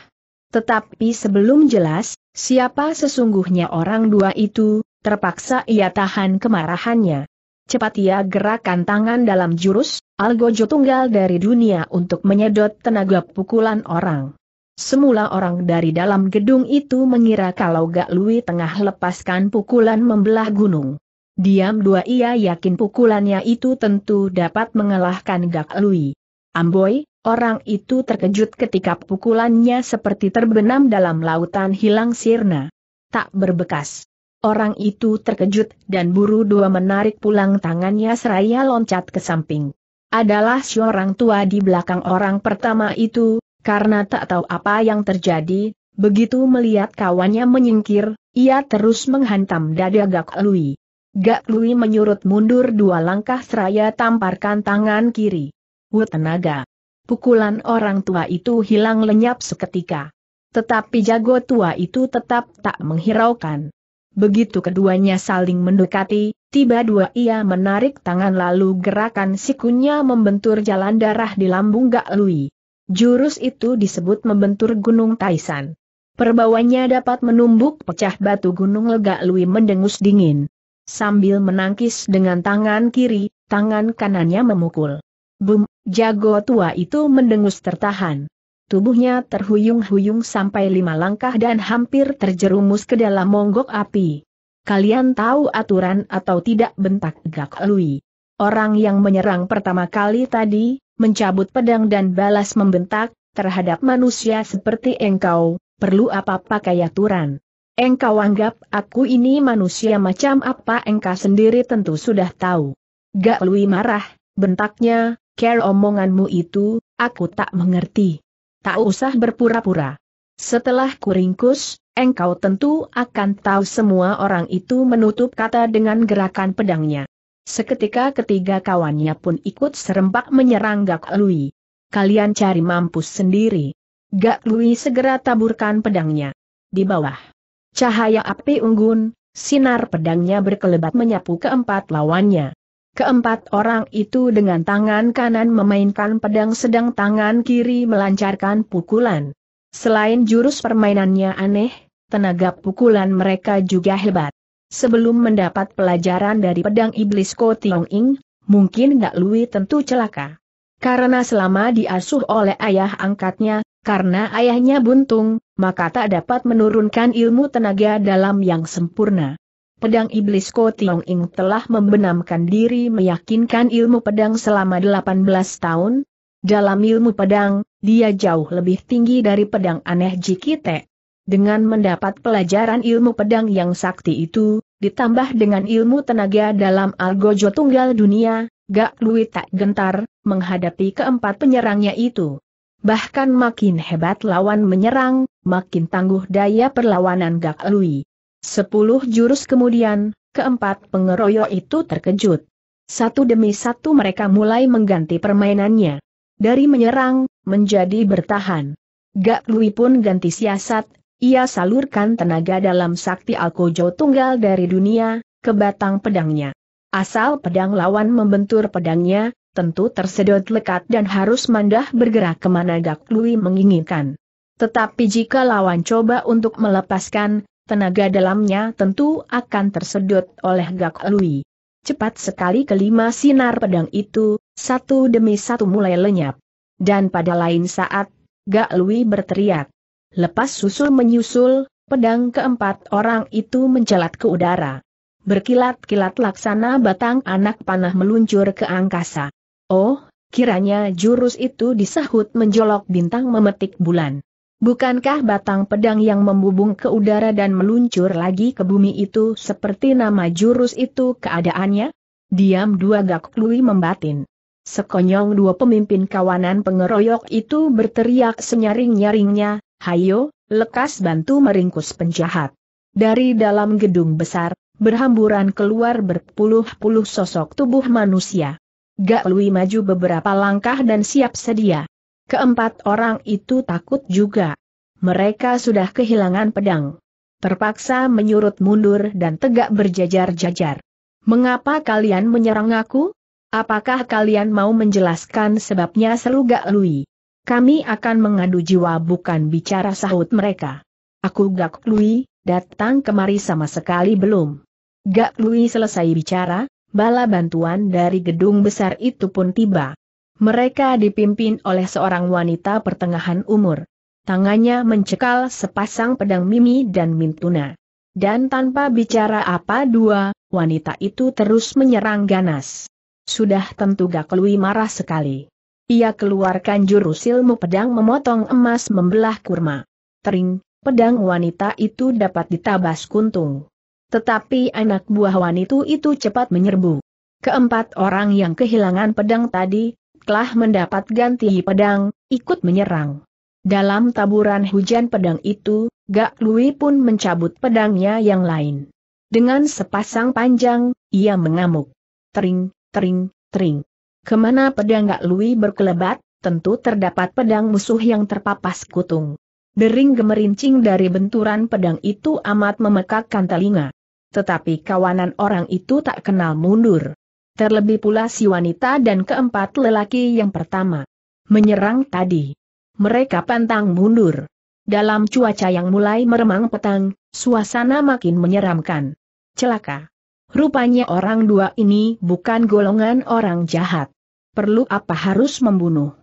Tetapi sebelum jelas, siapa sesungguhnya orang dua itu, Terpaksa ia tahan kemarahannya. Cepat ia gerakan tangan dalam jurus, algojo tunggal dari dunia untuk menyedot tenaga pukulan orang. Semula orang dari dalam gedung itu mengira kalau Gak Lui tengah lepaskan pukulan membelah gunung. Diam dua ia yakin pukulannya itu tentu dapat mengalahkan Gak Lui. Amboi, orang itu terkejut ketika pukulannya seperti terbenam dalam lautan hilang sirna. Tak berbekas. Orang itu terkejut dan buru dua menarik pulang tangannya seraya loncat ke samping. Adalah seorang tua di belakang orang pertama itu, karena tak tahu apa yang terjadi, begitu melihat kawannya menyingkir, ia terus menghantam dada Gak Lui. Gak Lui menyurut mundur dua langkah seraya tamparkan tangan kiri. Wu tenaga. Pukulan orang tua itu hilang lenyap seketika. Tetapi jago tua itu tetap tak menghiraukan. Begitu keduanya saling mendekati, tiba dua ia menarik tangan lalu gerakan sikunya membentur jalan darah di lambung Gak Lui. Jurus itu disebut membentur Gunung Taisan. Perbawanya dapat menumbuk pecah batu Gunung Legak Lui mendengus dingin. Sambil menangkis dengan tangan kiri, tangan kanannya memukul. Bum, jago tua itu mendengus tertahan. Tubuhnya terhuyung-huyung sampai lima langkah dan hampir terjerumus ke dalam monggok api. Kalian tahu aturan atau tidak bentak Gak Lui. Orang yang menyerang pertama kali tadi, mencabut pedang dan balas membentak, terhadap manusia seperti engkau, perlu apa pakai aturan. Engkau anggap aku ini manusia macam apa engkau sendiri tentu sudah tahu. Gak Lui marah, bentaknya, care omonganmu itu, aku tak mengerti tak usah berpura-pura. Setelah kuringkus, engkau tentu akan tahu semua orang itu menutup kata dengan gerakan pedangnya. Seketika ketiga kawannya pun ikut serempak menyerang Gak Lui. Kalian cari mampus sendiri. Gak Lui segera taburkan pedangnya. Di bawah. Cahaya api unggun, sinar pedangnya berkelebat menyapu keempat lawannya. Keempat orang itu dengan tangan kanan memainkan pedang sedang tangan kiri melancarkan pukulan. Selain jurus permainannya aneh, tenaga pukulan mereka juga hebat. Sebelum mendapat pelajaran dari pedang iblis Ko Tiong Ing, mungkin Gak Lui tentu celaka. Karena selama diasuh oleh ayah angkatnya, karena ayahnya buntung, maka tak dapat menurunkan ilmu tenaga dalam yang sempurna pedang iblis Ko Tiong Ing telah membenamkan diri meyakinkan ilmu pedang selama 18 tahun. Dalam ilmu pedang, dia jauh lebih tinggi dari pedang aneh Jikite. Dengan mendapat pelajaran ilmu pedang yang sakti itu, ditambah dengan ilmu tenaga dalam algojo tunggal dunia, Gak Lui tak gentar, menghadapi keempat penyerangnya itu. Bahkan makin hebat lawan menyerang, makin tangguh daya perlawanan Gak Lui. Sepuluh jurus kemudian, keempat pengeroyok itu terkejut. Satu demi satu mereka mulai mengganti permainannya. Dari menyerang, menjadi bertahan. Gak Lui pun ganti siasat, ia salurkan tenaga dalam sakti Alkojo tunggal dari dunia, ke batang pedangnya. Asal pedang lawan membentur pedangnya, tentu tersedot lekat dan harus mandah bergerak kemana Gak Lui menginginkan. Tetapi jika lawan coba untuk melepaskan, tenaga dalamnya tentu akan tersedot oleh Gak Lui. Cepat sekali kelima sinar pedang itu, satu demi satu mulai lenyap. Dan pada lain saat, Gak Lui berteriak. Lepas susul menyusul, pedang keempat orang itu mencelat ke udara. Berkilat-kilat laksana batang anak panah meluncur ke angkasa. Oh, kiranya jurus itu disahut menjolok bintang memetik bulan. Bukankah batang pedang yang membubung ke udara dan meluncur lagi ke bumi itu seperti nama jurus itu keadaannya? Diam dua gak Lui membatin. Sekonyong dua pemimpin kawanan pengeroyok itu berteriak senyaring-nyaringnya, Hayo, lekas bantu meringkus penjahat. Dari dalam gedung besar, berhamburan keluar berpuluh-puluh sosok tubuh manusia. Gak Lui maju beberapa langkah dan siap sedia. Keempat orang itu takut juga. Mereka sudah kehilangan pedang. Terpaksa menyurut mundur dan tegak berjajar-jajar. Mengapa kalian menyerang aku? Apakah kalian mau menjelaskan sebabnya seru gak Lui? Kami akan mengadu jiwa bukan bicara sahut mereka. Aku Gak Lui, datang kemari sama sekali belum. Gak Lui selesai bicara, bala bantuan dari gedung besar itu pun tiba. Mereka dipimpin oleh seorang wanita pertengahan umur. Tangannya mencekal sepasang pedang Mimi dan Mintuna. Dan tanpa bicara apa dua, wanita itu terus menyerang ganas. Sudah tentu gak Gaklui marah sekali. Ia keluarkan jurus ilmu pedang memotong emas membelah kurma. Tering, pedang wanita itu dapat ditabas kuntung. Tetapi anak buah wanita itu cepat menyerbu. Keempat orang yang kehilangan pedang tadi, telah mendapat ganti pedang, ikut menyerang. Dalam taburan hujan pedang itu, Gak Lui pun mencabut pedangnya yang lain. Dengan sepasang panjang, ia mengamuk. Tering, tering, tering. Kemana pedang Gak Lui berkelebat, tentu terdapat pedang musuh yang terpapas kutung. Dering gemerincing dari benturan pedang itu amat memekakkan telinga. Tetapi kawanan orang itu tak kenal mundur terlebih pula si wanita dan keempat lelaki yang pertama menyerang tadi. Mereka pantang mundur. Dalam cuaca yang mulai meremang petang, suasana makin menyeramkan. Celaka. Rupanya orang dua ini bukan golongan orang jahat. Perlu apa harus membunuh?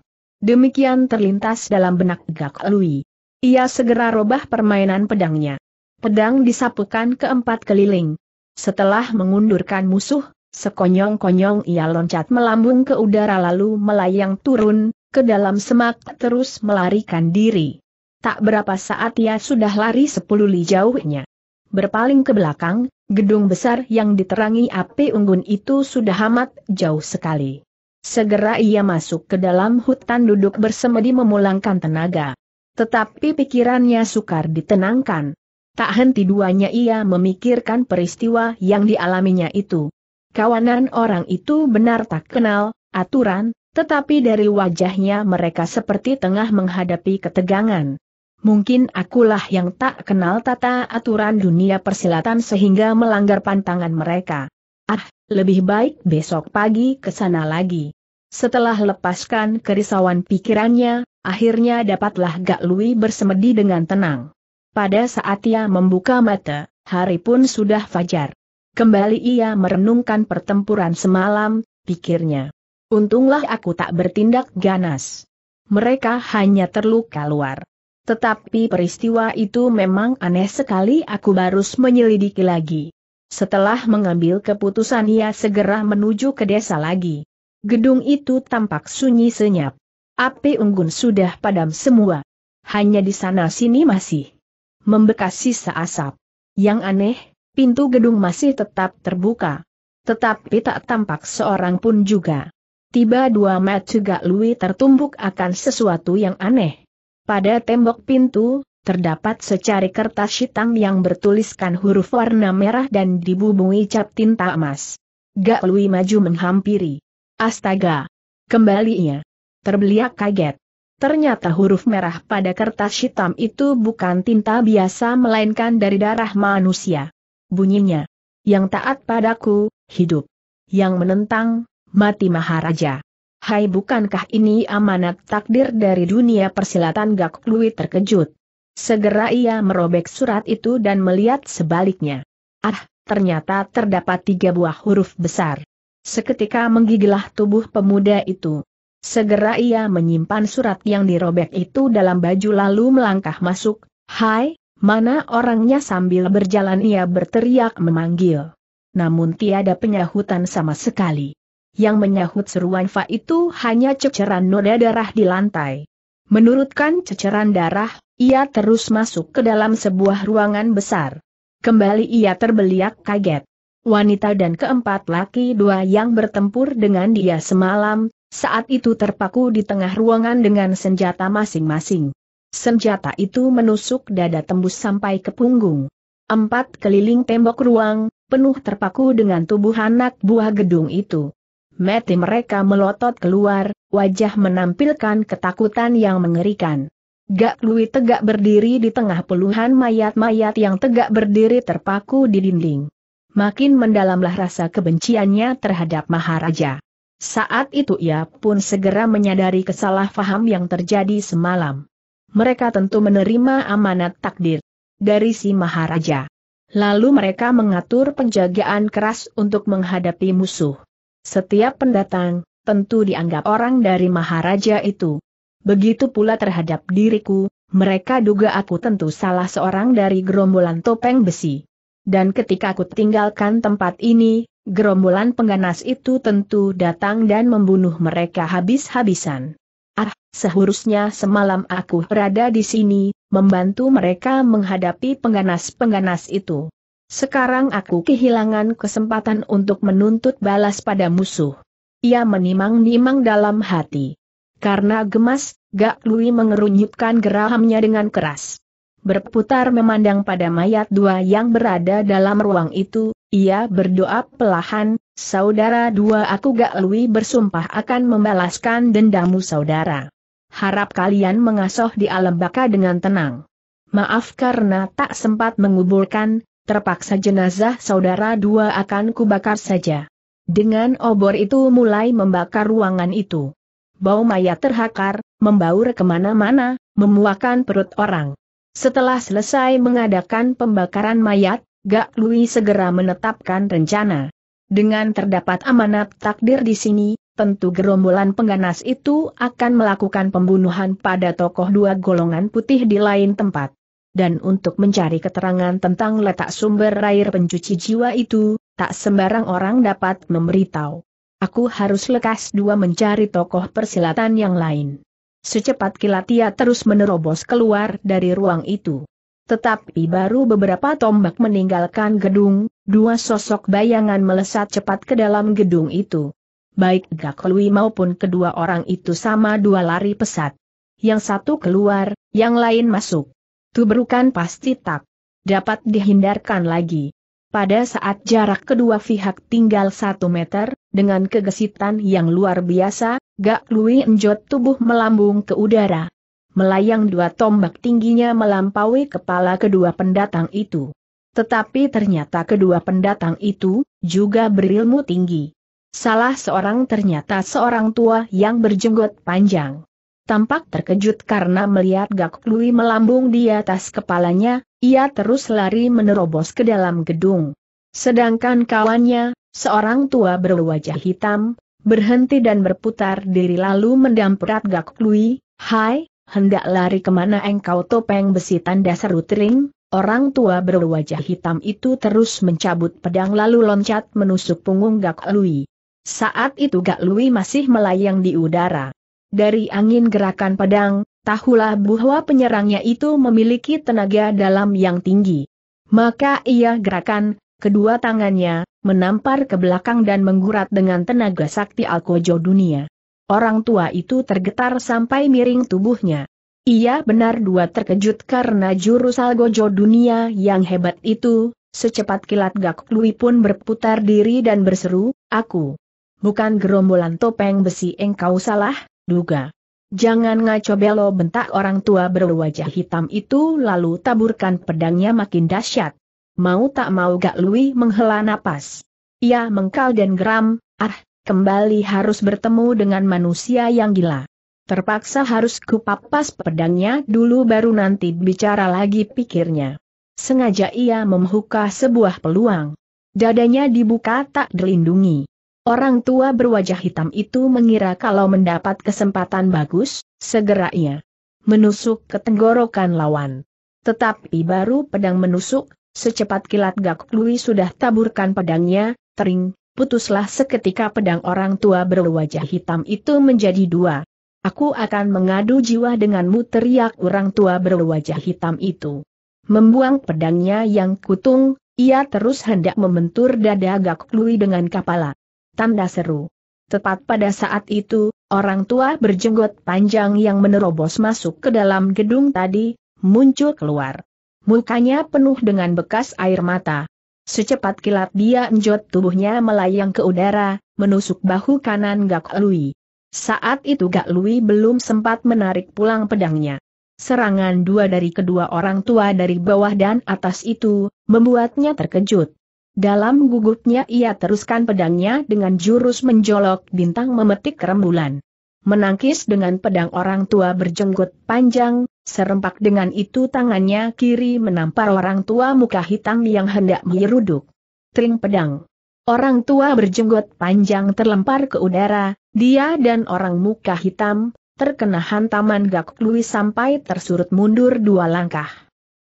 Demikian terlintas dalam benak Gak Lui. Ia segera robah permainan pedangnya. Pedang disapukan keempat keliling. Setelah mengundurkan musuh, Sekonyong-konyong ia loncat melambung ke udara lalu melayang turun, ke dalam semak terus melarikan diri. Tak berapa saat ia sudah lari sepuluh li jauhnya. Berpaling ke belakang, gedung besar yang diterangi api unggun itu sudah amat jauh sekali. Segera ia masuk ke dalam hutan duduk bersemedi memulangkan tenaga. Tetapi pikirannya sukar ditenangkan. Tak henti duanya ia memikirkan peristiwa yang dialaminya itu. Kawanan orang itu benar tak kenal, aturan, tetapi dari wajahnya mereka seperti tengah menghadapi ketegangan. Mungkin akulah yang tak kenal tata aturan dunia persilatan sehingga melanggar pantangan mereka. Ah, lebih baik besok pagi ke sana lagi. Setelah lepaskan kerisauan pikirannya, akhirnya dapatlah Gak Lui bersemedi dengan tenang. Pada saat ia membuka mata, hari pun sudah fajar. Kembali ia merenungkan pertempuran semalam, pikirnya. Untunglah aku tak bertindak ganas. Mereka hanya terluka luar. Tetapi peristiwa itu memang aneh sekali aku baru menyelidiki lagi. Setelah mengambil keputusan ia segera menuju ke desa lagi. Gedung itu tampak sunyi senyap. Api unggun sudah padam semua. Hanya di sana sini masih membekas sisa asap. Yang aneh, pintu gedung masih tetap terbuka. Tetapi tak tampak seorang pun juga. Tiba dua juga Lui tertumbuk akan sesuatu yang aneh. Pada tembok pintu, terdapat secari kertas hitam yang bertuliskan huruf warna merah dan dibubungi cap tinta emas. Gak Lui maju menghampiri. Astaga! Kembalinya. Terbeliak kaget. Ternyata huruf merah pada kertas hitam itu bukan tinta biasa melainkan dari darah manusia bunyinya. Yang taat padaku, hidup. Yang menentang, mati Maharaja. Hai bukankah ini amanat takdir dari dunia persilatan Gak Lui terkejut. Segera ia merobek surat itu dan melihat sebaliknya. Ah, ternyata terdapat tiga buah huruf besar. Seketika menggigilah tubuh pemuda itu. Segera ia menyimpan surat yang dirobek itu dalam baju lalu melangkah masuk. Hai, mana orangnya sambil berjalan ia berteriak memanggil. Namun tiada penyahutan sama sekali. Yang menyahut seruan Fa itu hanya ceceran noda darah di lantai. Menurutkan ceceran darah, ia terus masuk ke dalam sebuah ruangan besar. Kembali ia terbeliak kaget. Wanita dan keempat laki dua yang bertempur dengan dia semalam, saat itu terpaku di tengah ruangan dengan senjata masing-masing. Senjata itu menusuk dada tembus sampai ke punggung. Empat keliling tembok ruang, penuh terpaku dengan tubuh anak buah gedung itu. Mati mereka melotot keluar, wajah menampilkan ketakutan yang mengerikan. Gak Lui tegak berdiri di tengah puluhan mayat-mayat yang tegak berdiri terpaku di dinding. Makin mendalamlah rasa kebenciannya terhadap Maharaja. Saat itu ia pun segera menyadari kesalahfaham yang terjadi semalam mereka tentu menerima amanat takdir dari si Maharaja. Lalu mereka mengatur penjagaan keras untuk menghadapi musuh. Setiap pendatang, tentu dianggap orang dari Maharaja itu. Begitu pula terhadap diriku, mereka duga aku tentu salah seorang dari gerombolan topeng besi. Dan ketika aku tinggalkan tempat ini, gerombolan pengganas itu tentu datang dan membunuh mereka habis-habisan. Ah, seharusnya semalam aku berada di sini, membantu mereka menghadapi pengganas-pengganas itu. Sekarang aku kehilangan kesempatan untuk menuntut balas pada musuh. Ia menimang-nimang dalam hati. Karena gemas, Gak Lui mengerunyutkan gerahamnya dengan keras. Berputar memandang pada mayat dua yang berada dalam ruang itu, ia berdoa pelahan, Saudara dua aku gak lui bersumpah akan membalaskan dendamu saudara. Harap kalian mengasoh di alam baka dengan tenang. Maaf karena tak sempat menguburkan, terpaksa jenazah saudara dua akan kubakar saja. Dengan obor itu mulai membakar ruangan itu. Bau mayat terhakar, membaur kemana-mana, memuakan perut orang. Setelah selesai mengadakan pembakaran mayat, Gak Lui segera menetapkan rencana. Dengan terdapat amanat takdir di sini, tentu gerombolan pengganas itu akan melakukan pembunuhan pada tokoh dua golongan putih di lain tempat. Dan untuk mencari keterangan tentang letak sumber air pencuci jiwa itu, tak sembarang orang dapat memberitahu. Aku harus lekas dua mencari tokoh persilatan yang lain. Secepat kilat ia terus menerobos keluar dari ruang itu. Tetapi baru beberapa tombak meninggalkan gedung, Dua sosok bayangan melesat cepat ke dalam gedung itu. Baik Gak Lui maupun kedua orang itu sama dua lari pesat. Yang satu keluar, yang lain masuk. Tubrukan pasti tak dapat dihindarkan lagi. Pada saat jarak kedua pihak tinggal satu meter, dengan kegesitan yang luar biasa, Gak Lui enjot tubuh melambung ke udara. Melayang dua tombak tingginya melampaui kepala kedua pendatang itu. Tetapi ternyata kedua pendatang itu, juga berilmu tinggi. Salah seorang ternyata seorang tua yang berjenggot panjang. Tampak terkejut karena melihat Gak Lui melambung di atas kepalanya, ia terus lari menerobos ke dalam gedung. Sedangkan kawannya, seorang tua berwajah hitam, berhenti dan berputar diri lalu mendamperat Gak Lui, Hai, hendak lari kemana engkau topeng besi tanda seru tering? Orang tua berwajah hitam itu terus mencabut pedang lalu loncat menusuk punggung Gak Lui. Saat itu Gak Lui masih melayang di udara. Dari angin gerakan pedang, tahulah bahwa penyerangnya itu memiliki tenaga dalam yang tinggi. Maka ia gerakan, kedua tangannya, menampar ke belakang dan menggurat dengan tenaga sakti Alkojo dunia. Orang tua itu tergetar sampai miring tubuhnya. Ia benar dua terkejut karena jurus algojo dunia yang hebat itu, secepat kilat Gak Lui pun berputar diri dan berseru, aku. Bukan gerombolan topeng besi engkau salah, duga. Jangan ngaco belo bentak orang tua berwajah hitam itu lalu taburkan pedangnya makin dahsyat. Mau tak mau Gak Lui menghela napas. Ia mengkal dan geram, ah, kembali harus bertemu dengan manusia yang gila. Terpaksa harus kupapas pedangnya dulu baru nanti bicara lagi pikirnya. Sengaja ia membuka sebuah peluang. Dadanya dibuka tak dilindungi. Orang tua berwajah hitam itu mengira kalau mendapat kesempatan bagus, segera ia menusuk ke tenggorokan lawan. Tetapi baru pedang menusuk, secepat kilat Gak Lui sudah taburkan pedangnya, tering, putuslah seketika pedang orang tua berwajah hitam itu menjadi dua. Aku akan mengadu jiwa denganmu teriak orang tua berwajah hitam itu. Membuang pedangnya yang kutung, ia terus hendak membentur dada Gak Lui dengan kepala. Tanda seru. Tepat pada saat itu, orang tua berjenggot panjang yang menerobos masuk ke dalam gedung tadi, muncul keluar. Mukanya penuh dengan bekas air mata. Secepat kilat dia enjot tubuhnya melayang ke udara, menusuk bahu kanan Gak Lui. Saat itu Gak Lui belum sempat menarik pulang pedangnya. Serangan dua dari kedua orang tua dari bawah dan atas itu, membuatnya terkejut. Dalam gugupnya ia teruskan pedangnya dengan jurus menjolok bintang memetik rembulan. Menangkis dengan pedang orang tua berjenggot panjang, serempak dengan itu tangannya kiri menampar orang tua muka hitam yang hendak menyeruduk. Tring pedang. Orang tua berjenggot panjang terlempar ke udara, dia dan orang muka hitam, terkena hantaman Gak Lui sampai tersurut mundur dua langkah.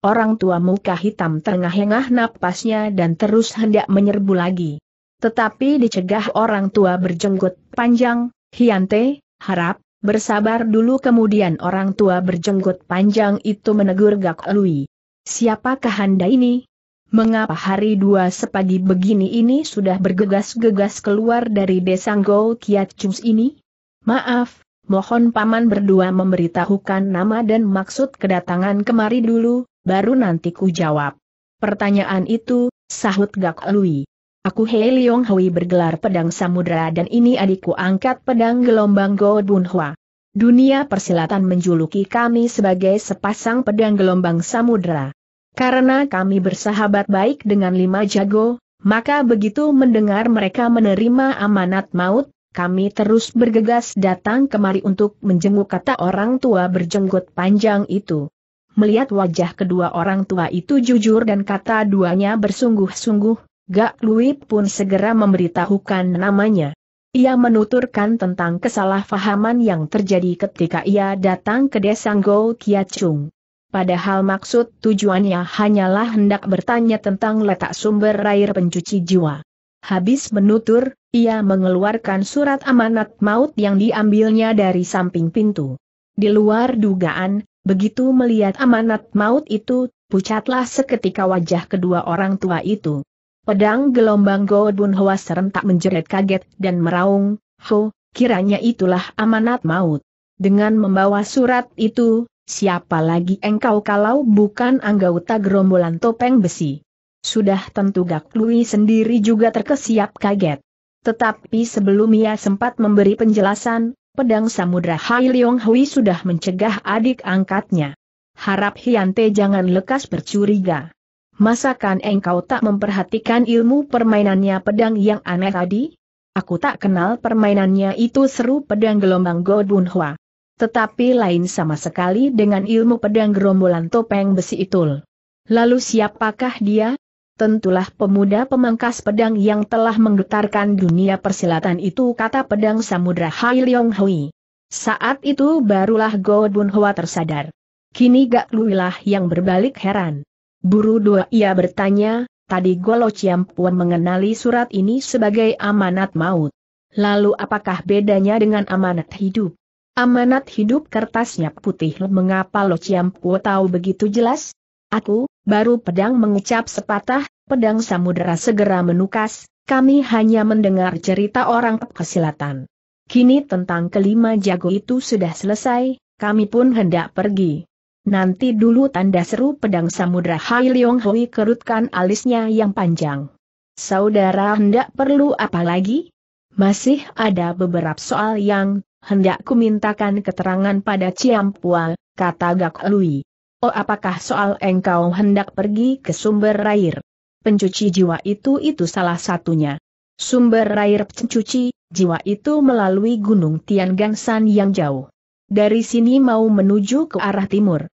Orang tua muka hitam terengah-engah napasnya dan terus hendak menyerbu lagi. Tetapi dicegah orang tua berjenggot panjang, Hiante, harap, bersabar dulu kemudian orang tua berjenggot panjang itu menegur Gak Lui. Siapakah Anda ini? Mengapa hari dua sepagi begini ini sudah bergegas-gegas keluar dari desa Go Kiat Chums ini? Maaf, mohon paman berdua memberitahukan nama dan maksud kedatangan kemari dulu, baru nanti ku jawab. Pertanyaan itu, sahut Gak Lui. Aku Hei Leong Hui bergelar pedang samudera dan ini adikku angkat pedang gelombang Go Bun Hua. Dunia persilatan menjuluki kami sebagai sepasang pedang gelombang samudera. Karena kami bersahabat baik dengan lima jago, maka begitu mendengar mereka menerima amanat maut, kami terus bergegas datang kemari untuk menjenguk kata orang tua berjenggot panjang itu. Melihat wajah kedua orang tua itu jujur dan kata duanya bersungguh-sungguh, Gak Lui pun segera memberitahukan namanya. Ia menuturkan tentang kesalahpahaman yang terjadi ketika ia datang ke desa Go Kiacung padahal maksud tujuannya hanyalah hendak bertanya tentang letak sumber air pencuci jiwa. Habis menutur, ia mengeluarkan surat amanat maut yang diambilnya dari samping pintu. Di luar dugaan, begitu melihat amanat maut itu, pucatlah seketika wajah kedua orang tua itu. Pedang gelombang Go Bun Hoa serentak menjerit kaget dan meraung, Ho, kiranya itulah amanat maut. Dengan membawa surat itu, siapa lagi engkau kalau bukan anggota gerombolan topeng besi? Sudah tentu Gak Lui sendiri juga terkesiap kaget. Tetapi sebelum ia sempat memberi penjelasan, pedang samudra Hai Leong Hui sudah mencegah adik angkatnya. Harap Hiante jangan lekas bercuriga. Masakan engkau tak memperhatikan ilmu permainannya pedang yang aneh tadi? Aku tak kenal permainannya itu seru pedang gelombang Godun Hua tetapi lain sama sekali dengan ilmu pedang gerombolan topeng besi itu. Lalu siapakah dia? Tentulah pemuda pemangkas pedang yang telah menggetarkan dunia persilatan itu kata pedang samudra Hai Leong Hui. Saat itu barulah Go Bun tersadar. Kini Gak Luilah yang berbalik heran. Buru dua ia bertanya, tadi Golo Puan mengenali surat ini sebagai amanat maut. Lalu apakah bedanya dengan amanat hidup? Amanat hidup kertasnya putih mengapa Lo ciam tahu begitu jelas? Aku, baru pedang mengucap sepatah, pedang samudera segera menukas, kami hanya mendengar cerita orang kesilatan. Kini tentang kelima jago itu sudah selesai, kami pun hendak pergi. Nanti dulu tanda seru pedang samudera Hai Leong Hui kerutkan alisnya yang panjang. Saudara hendak perlu apa lagi? Masih ada beberapa soal yang hendak kumintakan keterangan pada Ciampua, kata Gak Lui. Oh apakah soal engkau hendak pergi ke sumber air? Pencuci jiwa itu itu salah satunya. Sumber air pencuci, jiwa itu melalui gunung Tian Gansan yang jauh. Dari sini mau menuju ke arah timur.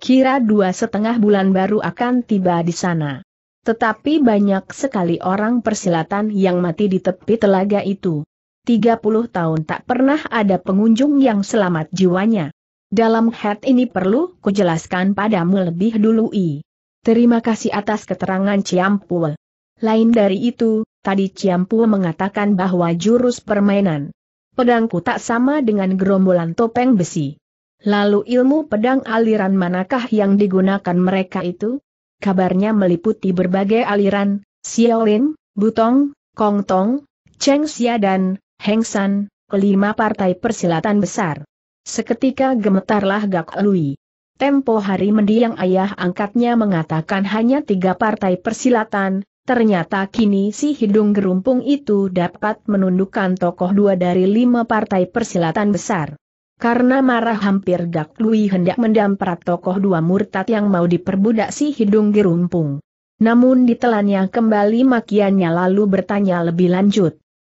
Kira dua setengah bulan baru akan tiba di sana. Tetapi banyak sekali orang persilatan yang mati di tepi telaga itu. 30 tahun tak pernah ada pengunjung yang selamat jiwanya. Dalam head ini perlu kujelaskan padamu lebih dulu i. Terima kasih atas keterangan Ciampul. Lain dari itu, tadi Ciampul mengatakan bahwa jurus permainan pedangku tak sama dengan gerombolan topeng besi. Lalu ilmu pedang aliran manakah yang digunakan mereka itu? Kabarnya meliputi berbagai aliran, Xiaolin, Butong, Kongtong, Cheng Xia dan Heng San, kelima partai persilatan besar. Seketika gemetarlah Gak Lui. Tempo hari mendiang ayah angkatnya mengatakan hanya tiga partai persilatan, ternyata kini si hidung gerumpung itu dapat menundukkan tokoh dua dari lima partai persilatan besar. Karena marah hampir Gak Lui hendak mendamprat tokoh dua murtad yang mau diperbudak si hidung gerumpung. Namun ditelannya kembali makiannya lalu bertanya lebih lanjut.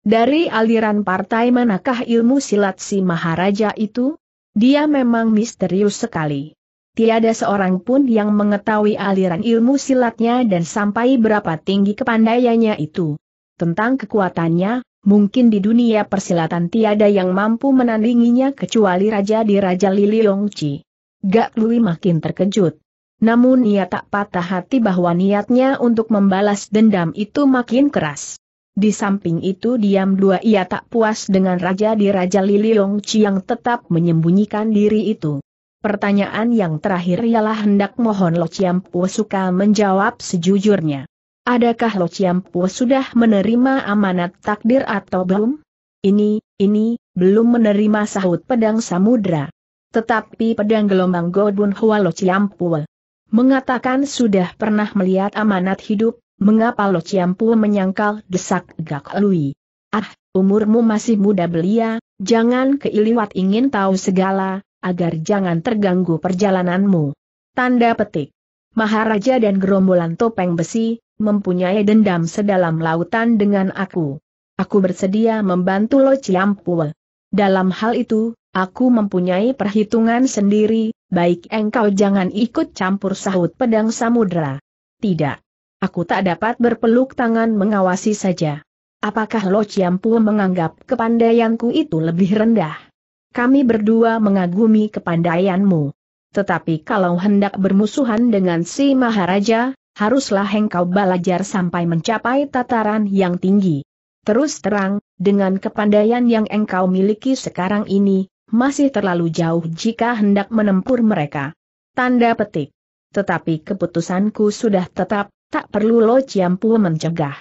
Dari aliran partai manakah ilmu silat si Maharaja itu? Dia memang misterius sekali. Tiada seorang pun yang mengetahui aliran ilmu silatnya dan sampai berapa tinggi kepandaiannya itu. Tentang kekuatannya, mungkin di dunia persilatan tiada yang mampu menandinginya kecuali Raja di Raja Lili Liliongci. Gak Lui makin terkejut. Namun ia tak patah hati bahwa niatnya untuk membalas dendam itu makin keras. Di samping itu diam dua ia tak puas dengan Raja di Raja Lili Long Chi yang tetap menyembunyikan diri itu. Pertanyaan yang terakhir ialah hendak mohon Lo Chiampu suka menjawab sejujurnya. Adakah Lo Chiampu sudah menerima amanat takdir atau belum? Ini, ini, belum menerima sahut pedang samudra. Tetapi pedang gelombang Godun Hua Lo Chiam Chiampu mengatakan sudah pernah melihat amanat hidup, Mengapa Lo Ciampu menyangkal desak Gak Lui? Ah, umurmu masih muda belia, jangan keiliwat ingin tahu segala, agar jangan terganggu perjalananmu. Tanda petik. Maharaja dan gerombolan topeng besi, mempunyai dendam sedalam lautan dengan aku. Aku bersedia membantu Lo Ciampul. Dalam hal itu, aku mempunyai perhitungan sendiri, baik engkau jangan ikut campur sahut pedang samudra. Tidak. Aku tak dapat berpeluk tangan mengawasi saja. Apakah Lo Chiampu menganggap kepandaianku itu lebih rendah? Kami berdua mengagumi kepandaianmu. Tetapi kalau hendak bermusuhan dengan si Maharaja, haruslah engkau belajar sampai mencapai tataran yang tinggi. Terus terang, dengan kepandaian yang engkau miliki sekarang ini, masih terlalu jauh jika hendak menempur mereka. Tanda petik. Tetapi keputusanku sudah tetap, Tak perlu Lo Chiampu mencegah.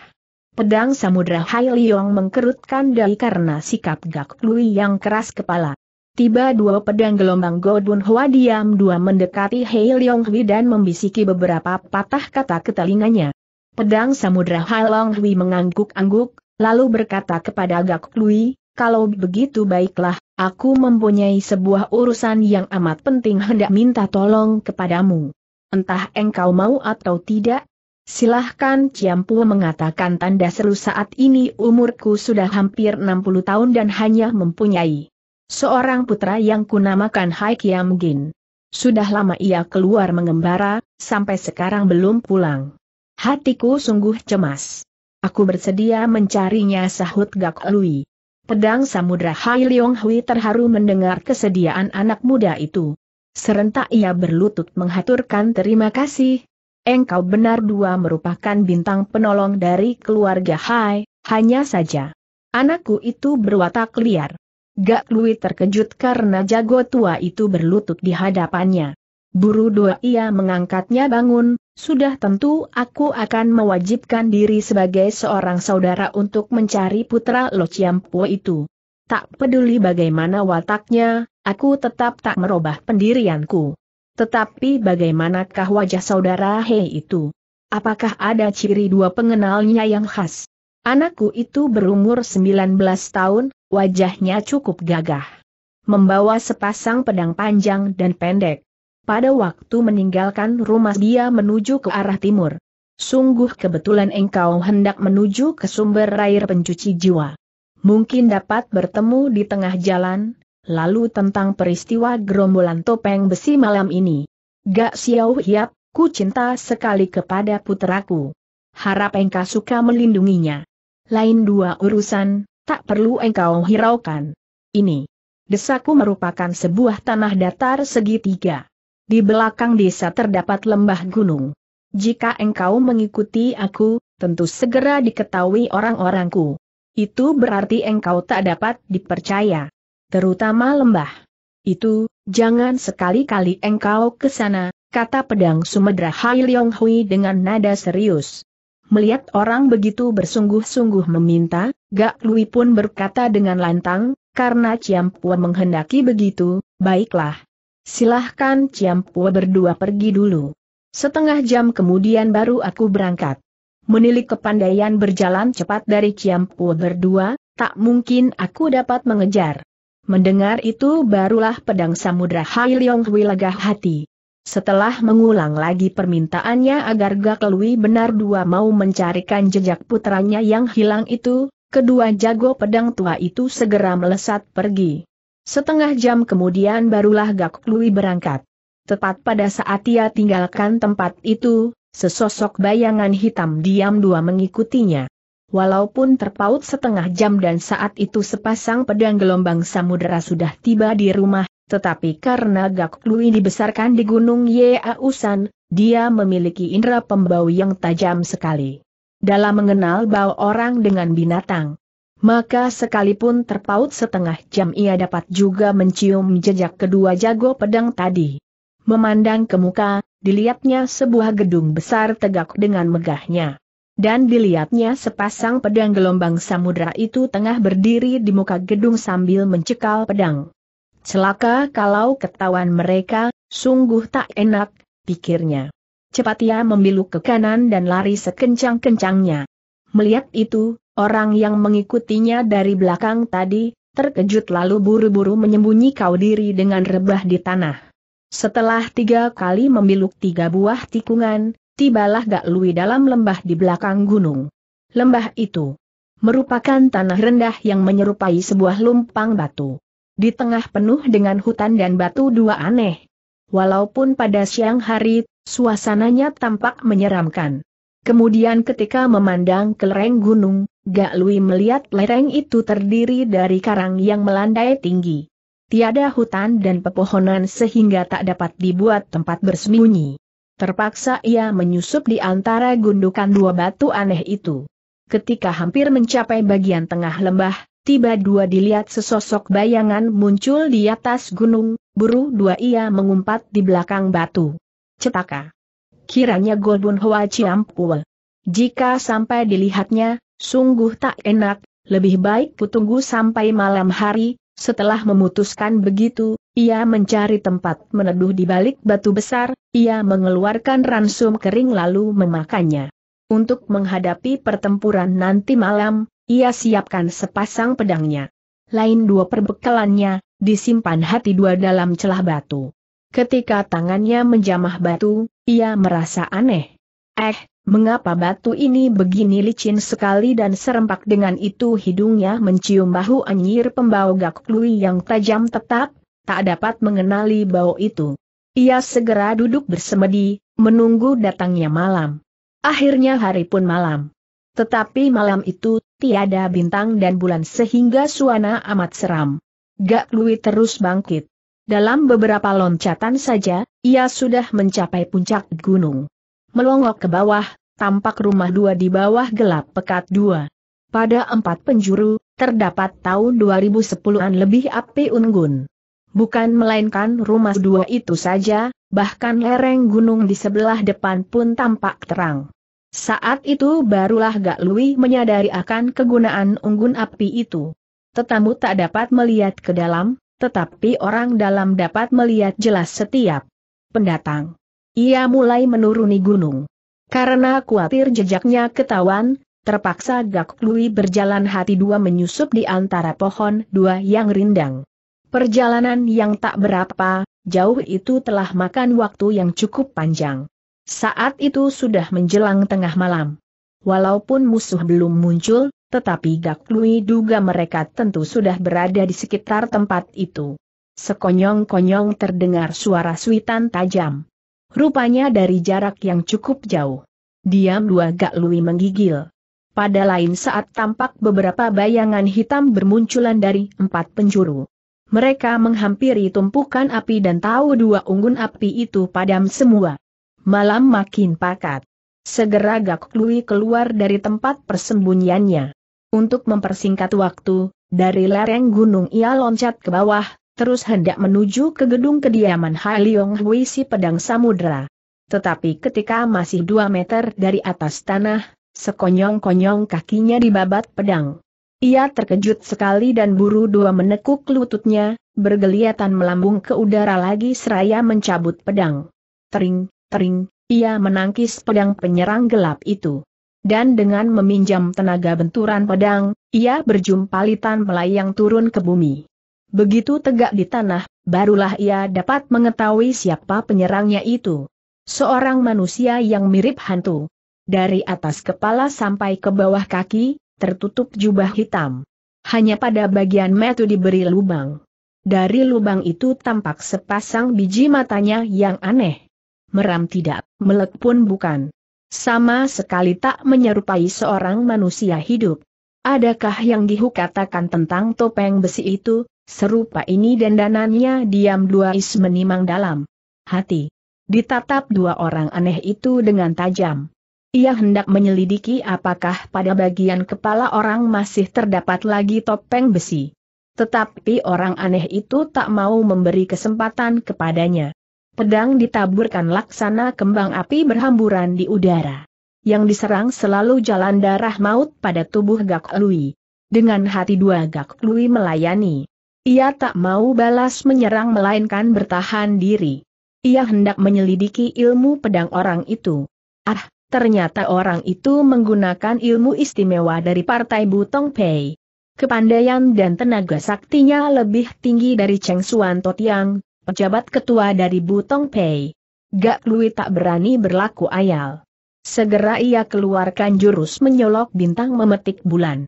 Pedang Samudra Hai Liong mengkerutkan dahi karena sikap Gak Lui yang keras kepala. Tiba dua pedang gelombang Godun Hua diam dua mendekati Hai Liong Hui dan membisiki beberapa patah kata ke telinganya. Pedang Samudra Hai Long Hui mengangguk-angguk, lalu berkata kepada Gak Lui, kalau begitu baiklah, aku mempunyai sebuah urusan yang amat penting hendak minta tolong kepadamu. Entah engkau mau atau tidak, Silahkan Ciampu mengatakan tanda seru saat ini umurku sudah hampir 60 tahun dan hanya mempunyai seorang putra yang kunamakan Hai Kiam Gin. Sudah lama ia keluar mengembara, sampai sekarang belum pulang. Hatiku sungguh cemas. Aku bersedia mencarinya sahut Gak Lui. Pedang Samudra Hai Leong Hui terharu mendengar kesediaan anak muda itu. Serentak ia berlutut menghaturkan terima kasih, engkau benar dua merupakan bintang penolong dari keluarga Hai, hanya saja. Anakku itu berwatak liar. Gak Lui terkejut karena jago tua itu berlutut di hadapannya. Buru dua ia mengangkatnya bangun, sudah tentu aku akan mewajibkan diri sebagai seorang saudara untuk mencari putra Lo Chiampo itu. Tak peduli bagaimana wataknya, aku tetap tak merubah pendirianku. Tetapi bagaimanakah wajah saudara Hei itu? Apakah ada ciri dua pengenalnya yang khas? Anakku itu berumur 19 tahun, wajahnya cukup gagah. Membawa sepasang pedang panjang dan pendek. Pada waktu meninggalkan rumah dia menuju ke arah timur. Sungguh kebetulan engkau hendak menuju ke sumber air pencuci jiwa. Mungkin dapat bertemu di tengah jalan, lalu tentang peristiwa gerombolan topeng besi malam ini. Gak siau Hiap, ku cinta sekali kepada puteraku. Harap engkau suka melindunginya. Lain dua urusan, tak perlu engkau hiraukan. Ini. Desaku merupakan sebuah tanah datar segitiga. Di belakang desa terdapat lembah gunung. Jika engkau mengikuti aku, tentu segera diketahui orang-orangku. Itu berarti engkau tak dapat dipercaya terutama lembah. Itu, jangan sekali-kali engkau ke sana, kata pedang Sumedra Hai Leong Hui dengan nada serius. Melihat orang begitu bersungguh-sungguh meminta, Gak Lui pun berkata dengan lantang, karena Ciampua menghendaki begitu, baiklah. Silahkan Ciampua berdua pergi dulu. Setengah jam kemudian baru aku berangkat. Menilik kepandaian berjalan cepat dari Ciampua berdua, tak mungkin aku dapat mengejar. Mendengar itu barulah pedang samudra Hai Leong Hui lega hati. Setelah mengulang lagi permintaannya agar Gak Lui benar dua mau mencarikan jejak putranya yang hilang itu, kedua jago pedang tua itu segera melesat pergi. Setengah jam kemudian barulah Gak Lui berangkat. Tepat pada saat ia tinggalkan tempat itu, sesosok bayangan hitam diam dua mengikutinya. Walaupun terpaut setengah jam dan saat itu sepasang pedang gelombang samudera sudah tiba di rumah, tetapi karena Gak Lui dibesarkan di Gunung Yeausan, dia memiliki indera pembau yang tajam sekali. Dalam mengenal bau orang dengan binatang, maka sekalipun terpaut setengah jam ia dapat juga mencium jejak kedua jago pedang tadi. Memandang ke muka, dilihatnya sebuah gedung besar tegak dengan megahnya dan dilihatnya sepasang pedang gelombang samudra itu tengah berdiri di muka gedung sambil mencekal pedang. Celaka kalau ketahuan mereka, sungguh tak enak, pikirnya. Cepat ia membiluk ke kanan dan lari sekencang-kencangnya. Melihat itu, orang yang mengikutinya dari belakang tadi, terkejut lalu buru-buru menyembunyi kau diri dengan rebah di tanah. Setelah tiga kali membiluk tiga buah tikungan, tibalah Gak Lui dalam lembah di belakang gunung. Lembah itu merupakan tanah rendah yang menyerupai sebuah lumpang batu. Di tengah penuh dengan hutan dan batu dua aneh. Walaupun pada siang hari, suasananya tampak menyeramkan. Kemudian ketika memandang ke lereng gunung, Gak Lui melihat lereng itu terdiri dari karang yang melandai tinggi. Tiada hutan dan pepohonan sehingga tak dapat dibuat tempat bersembunyi. Terpaksa ia menyusup di antara gundukan dua batu aneh itu. Ketika hampir mencapai bagian tengah lembah, tiba dua dilihat sesosok bayangan muncul di atas gunung, buru dua ia mengumpat di belakang batu. Cetaka. Kiranya Golbun Hoa Ciampul. Jika sampai dilihatnya, sungguh tak enak, lebih baik kutunggu sampai malam hari, setelah memutuskan begitu, ia mencari tempat meneduh di balik batu besar, ia mengeluarkan ransum kering lalu memakannya. Untuk menghadapi pertempuran nanti malam, ia siapkan sepasang pedangnya. Lain dua perbekalannya, disimpan hati dua dalam celah batu. Ketika tangannya menjamah batu, ia merasa aneh. Eh, Mengapa batu ini begini licin sekali dan serempak dengan itu hidungnya mencium bahu anyir pembawa gak yang tajam tetap, tak dapat mengenali bau itu. Ia segera duduk bersemedi, menunggu datangnya malam. Akhirnya hari pun malam. Tetapi malam itu, tiada bintang dan bulan sehingga suana amat seram. Gak terus bangkit. Dalam beberapa loncatan saja, ia sudah mencapai puncak gunung melongok ke bawah, tampak rumah dua di bawah gelap pekat dua. Pada empat penjuru, terdapat tahun 2010-an lebih api unggun. Bukan melainkan rumah dua itu saja, bahkan lereng gunung di sebelah depan pun tampak terang. Saat itu barulah Gak Lui menyadari akan kegunaan unggun api itu. Tetamu tak dapat melihat ke dalam, tetapi orang dalam dapat melihat jelas setiap pendatang. Ia mulai menuruni gunung. Karena khawatir jejaknya ketahuan, terpaksa Gak Lui berjalan hati dua menyusup di antara pohon dua yang rindang. Perjalanan yang tak berapa, jauh itu telah makan waktu yang cukup panjang. Saat itu sudah menjelang tengah malam. Walaupun musuh belum muncul, tetapi Gak Lui duga mereka tentu sudah berada di sekitar tempat itu. Sekonyong-konyong terdengar suara suitan tajam. Rupanya dari jarak yang cukup jauh. Diam dua gak lui menggigil. Pada lain saat tampak beberapa bayangan hitam bermunculan dari empat penjuru. Mereka menghampiri tumpukan api dan tahu dua unggun api itu padam semua. Malam makin pakat. Segera Gak Lui keluar dari tempat persembunyiannya. Untuk mempersingkat waktu, dari lereng gunung ia loncat ke bawah, terus hendak menuju ke gedung kediaman Hai Hui si pedang samudera. Tetapi ketika masih dua meter dari atas tanah, sekonyong-konyong kakinya dibabat pedang. Ia terkejut sekali dan buru dua menekuk lututnya, bergeliatan melambung ke udara lagi seraya mencabut pedang. Tering, tering, ia menangkis pedang penyerang gelap itu. Dan dengan meminjam tenaga benturan pedang, ia berjumpalitan melayang turun ke bumi. Begitu tegak di tanah, barulah ia dapat mengetahui siapa penyerangnya itu. Seorang manusia yang mirip hantu. Dari atas kepala sampai ke bawah kaki, tertutup jubah hitam. Hanya pada bagian metu diberi lubang. Dari lubang itu tampak sepasang biji matanya yang aneh. Meram tidak, melek pun bukan sama sekali tak menyerupai seorang manusia hidup. Adakah yang dihukatakan tentang topeng besi itu? Serupa ini dandanannya diam dua is menimang dalam hati. Ditatap dua orang aneh itu dengan tajam. Ia hendak menyelidiki apakah pada bagian kepala orang masih terdapat lagi topeng besi. Tetapi orang aneh itu tak mau memberi kesempatan kepadanya. Pedang ditaburkan laksana kembang api berhamburan di udara. Yang diserang selalu jalan darah maut pada tubuh Gak Lui. Dengan hati dua Gak Lui melayani. Ia tak mau balas menyerang melainkan bertahan diri. Ia hendak menyelidiki ilmu pedang orang itu. Ah, ternyata orang itu menggunakan ilmu istimewa dari partai Butong Pei. Kepandaian dan tenaga saktinya lebih tinggi dari Cheng Suan Totiang, pejabat ketua dari Butong Pei. Gak Lui tak berani berlaku ayal. Segera ia keluarkan jurus menyolok bintang memetik bulan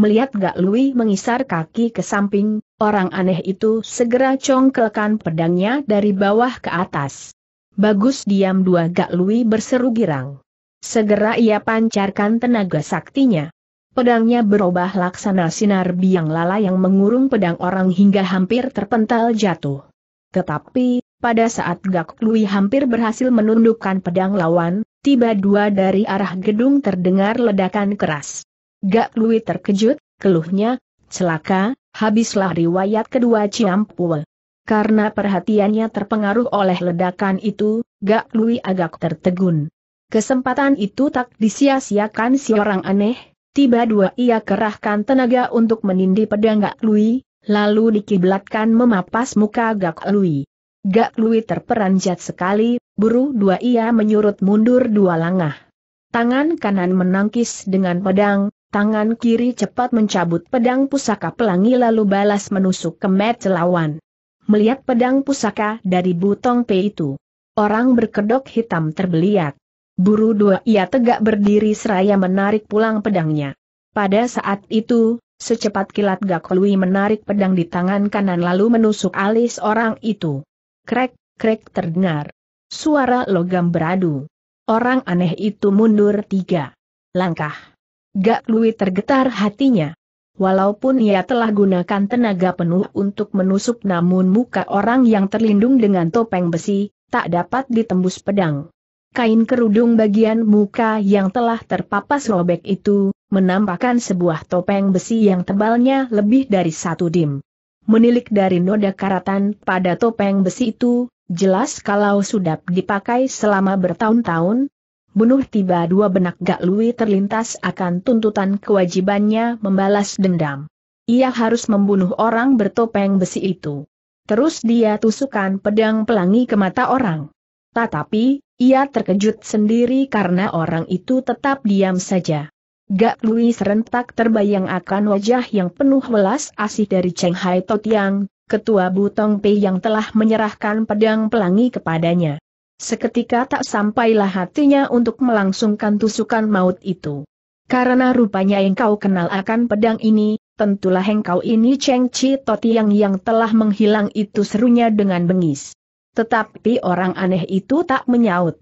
melihat Gak Lui mengisar kaki ke samping, orang aneh itu segera congkelkan pedangnya dari bawah ke atas. Bagus diam dua Gak Lui berseru girang. Segera ia pancarkan tenaga saktinya. Pedangnya berubah laksana sinar biang lala yang mengurung pedang orang hingga hampir terpental jatuh. Tetapi, pada saat Gak Lui hampir berhasil menundukkan pedang lawan, tiba dua dari arah gedung terdengar ledakan keras. Gak Lui terkejut, keluhnya, celaka, habislah riwayat kedua Ciampul. Karena perhatiannya terpengaruh oleh ledakan itu, Gak Lui agak tertegun. Kesempatan itu tak disia-siakan si orang aneh, tiba dua ia kerahkan tenaga untuk menindih pedang Gak Lui, lalu dikiblatkan memapas muka Gak Lui. Gak Lui terperanjat sekali, buru dua ia menyurut mundur dua langkah. Tangan kanan menangkis dengan pedang, Tangan kiri cepat mencabut pedang pusaka pelangi lalu balas menusuk ke mata lawan. Melihat pedang pusaka dari butong P itu, orang berkedok hitam terbeliak. Buru dua ia tegak berdiri seraya menarik pulang pedangnya. Pada saat itu, secepat kilat Gakolui menarik pedang di tangan kanan lalu menusuk alis orang itu. Krek, krek terdengar. Suara logam beradu. Orang aneh itu mundur tiga langkah. Gak Lui tergetar hatinya. Walaupun ia telah gunakan tenaga penuh untuk menusuk namun muka orang yang terlindung dengan topeng besi, tak dapat ditembus pedang. Kain kerudung bagian muka yang telah terpapas robek itu, menampakkan sebuah topeng besi yang tebalnya lebih dari satu dim. Menilik dari noda karatan pada topeng besi itu, jelas kalau sudah dipakai selama bertahun-tahun, bunuh tiba dua benak Gak Lui terlintas akan tuntutan kewajibannya membalas dendam. Ia harus membunuh orang bertopeng besi itu. Terus dia tusukan pedang pelangi ke mata orang. Tetapi, ia terkejut sendiri karena orang itu tetap diam saja. Gak Lui serentak terbayang akan wajah yang penuh welas asih dari Cheng Hai Totiang, ketua Butong Pei yang telah menyerahkan pedang pelangi kepadanya. Seketika tak sampailah hatinya untuk melangsungkan tusukan maut itu. Karena rupanya yang kau kenal akan pedang ini, tentulah engkau ini Cheng Chi Totiang yang telah menghilang itu serunya dengan bengis. Tetapi orang aneh itu tak menyaut.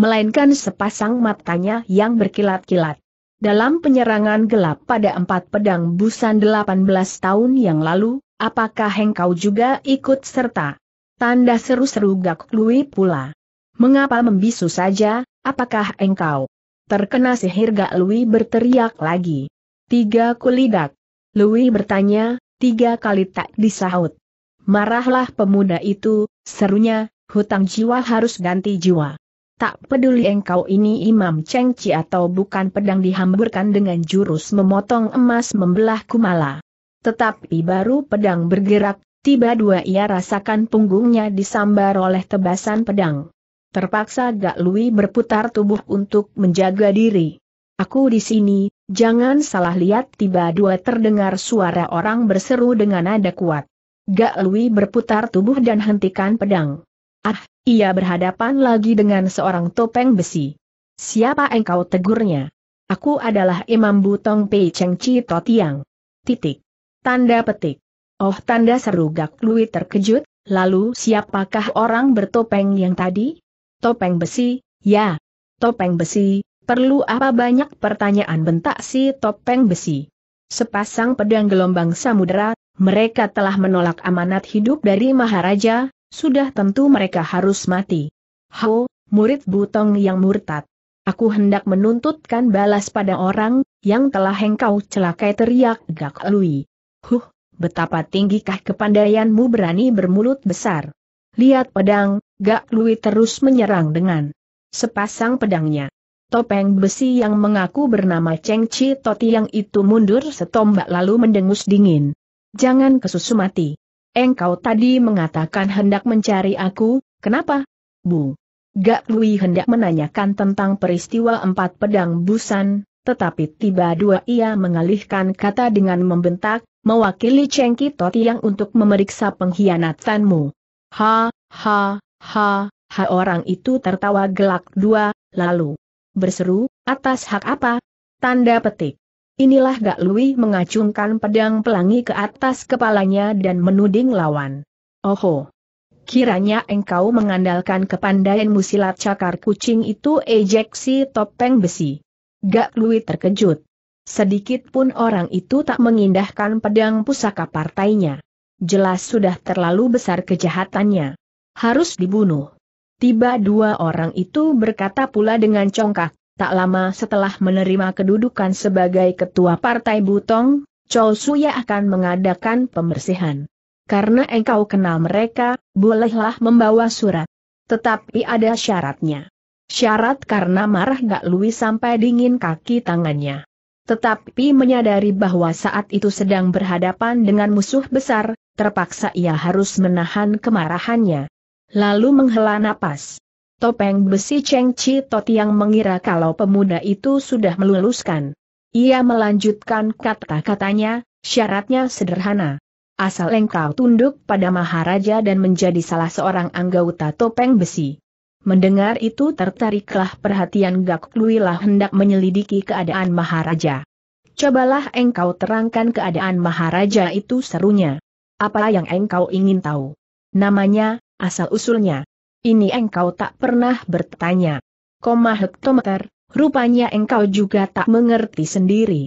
Melainkan sepasang matanya yang berkilat-kilat. Dalam penyerangan gelap pada empat pedang busan 18 tahun yang lalu, apakah engkau juga ikut serta? Tanda seru-seru Gak Lui pula. Mengapa membisu saja, apakah engkau? Terkena sihir gak Lui berteriak lagi. Tiga kulidak. Lui bertanya, tiga kali tak disahut. Marahlah pemuda itu, serunya, hutang jiwa harus ganti jiwa. Tak peduli engkau ini imam cengci atau bukan pedang dihamburkan dengan jurus memotong emas membelah kumala. Tetapi baru pedang bergerak, tiba dua ia rasakan punggungnya disambar oleh tebasan pedang. Terpaksa Gak Lui berputar tubuh untuk menjaga diri. Aku di sini, jangan salah lihat tiba dua terdengar suara orang berseru dengan nada kuat. Gak Lui berputar tubuh dan hentikan pedang. Ah, ia berhadapan lagi dengan seorang topeng besi. Siapa engkau tegurnya? Aku adalah Imam Butong Pei Cheng Chi Totiang. Titik. Tanda petik. Oh tanda seru Gak Lui terkejut, lalu siapakah orang bertopeng yang tadi? Topeng besi, ya. Topeng besi, perlu apa banyak pertanyaan bentak si topeng besi. Sepasang pedang gelombang samudera, mereka telah menolak amanat hidup dari Maharaja, sudah tentu mereka harus mati. Ho, murid butong yang murtad. Aku hendak menuntutkan balas pada orang, yang telah engkau celakai teriak Gak Lui. Huh, betapa tinggikah kepandaianmu berani bermulut besar. Lihat pedang, Gak Lui terus menyerang dengan sepasang pedangnya. Topeng besi yang mengaku bernama Cheng Chi Toti yang itu mundur setombak lalu mendengus dingin. Jangan kesusu mati. Engkau tadi mengatakan hendak mencari aku, kenapa? Bu. Gak Lui hendak menanyakan tentang peristiwa empat pedang busan, tetapi tiba dua ia mengalihkan kata dengan membentak, mewakili Cheng Chi Toti yang untuk memeriksa pengkhianatanmu. Ha, ha, Ha, ha orang itu tertawa gelak dua, lalu berseru, atas hak apa? Tanda petik. Inilah Gak Lui mengacungkan pedang pelangi ke atas kepalanya dan menuding lawan. Oho! Kiranya engkau mengandalkan kepandaianmu musilat cakar kucing itu ejeksi topeng besi. Gak Lui terkejut. Sedikit pun orang itu tak mengindahkan pedang pusaka partainya. Jelas sudah terlalu besar kejahatannya harus dibunuh. Tiba dua orang itu berkata pula dengan congkak, tak lama setelah menerima kedudukan sebagai ketua partai Butong, Chol Suya akan mengadakan pembersihan. Karena engkau kenal mereka, bolehlah membawa surat. Tetapi ada syaratnya. Syarat karena marah gak Lui sampai dingin kaki tangannya. Tetapi menyadari bahwa saat itu sedang berhadapan dengan musuh besar, terpaksa ia harus menahan kemarahannya lalu menghela napas. Topeng besi Cheng Chi Tot yang mengira kalau pemuda itu sudah meluluskan. Ia melanjutkan kata-katanya, syaratnya sederhana. Asal engkau tunduk pada Maharaja dan menjadi salah seorang anggota topeng besi. Mendengar itu tertariklah perhatian Gak Luilah hendak menyelidiki keadaan Maharaja. Cobalah engkau terangkan keadaan Maharaja itu serunya. Apa yang engkau ingin tahu? Namanya, asal-usulnya. Ini engkau tak pernah bertanya. Koma hektometer, rupanya engkau juga tak mengerti sendiri.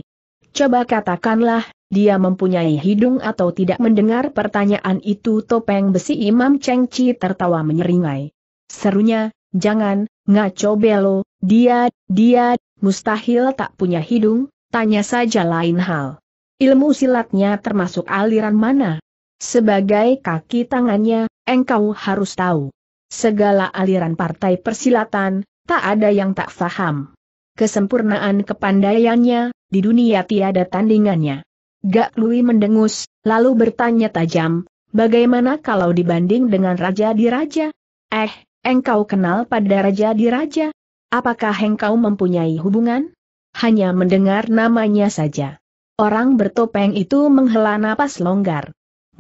Coba katakanlah, dia mempunyai hidung atau tidak mendengar pertanyaan itu topeng besi Imam Cheng Chi tertawa menyeringai. Serunya, jangan, ngaco belo, dia, dia, mustahil tak punya hidung, tanya saja lain hal. Ilmu silatnya termasuk aliran mana? Sebagai kaki tangannya, engkau harus tahu. Segala aliran partai persilatan, tak ada yang tak faham. Kesempurnaan kepandaiannya, di dunia tiada tandingannya. Gak Lui mendengus, lalu bertanya tajam, bagaimana kalau dibanding dengan Raja di Raja? Eh, engkau kenal pada Raja di Raja? Apakah engkau mempunyai hubungan? Hanya mendengar namanya saja. Orang bertopeng itu menghela napas longgar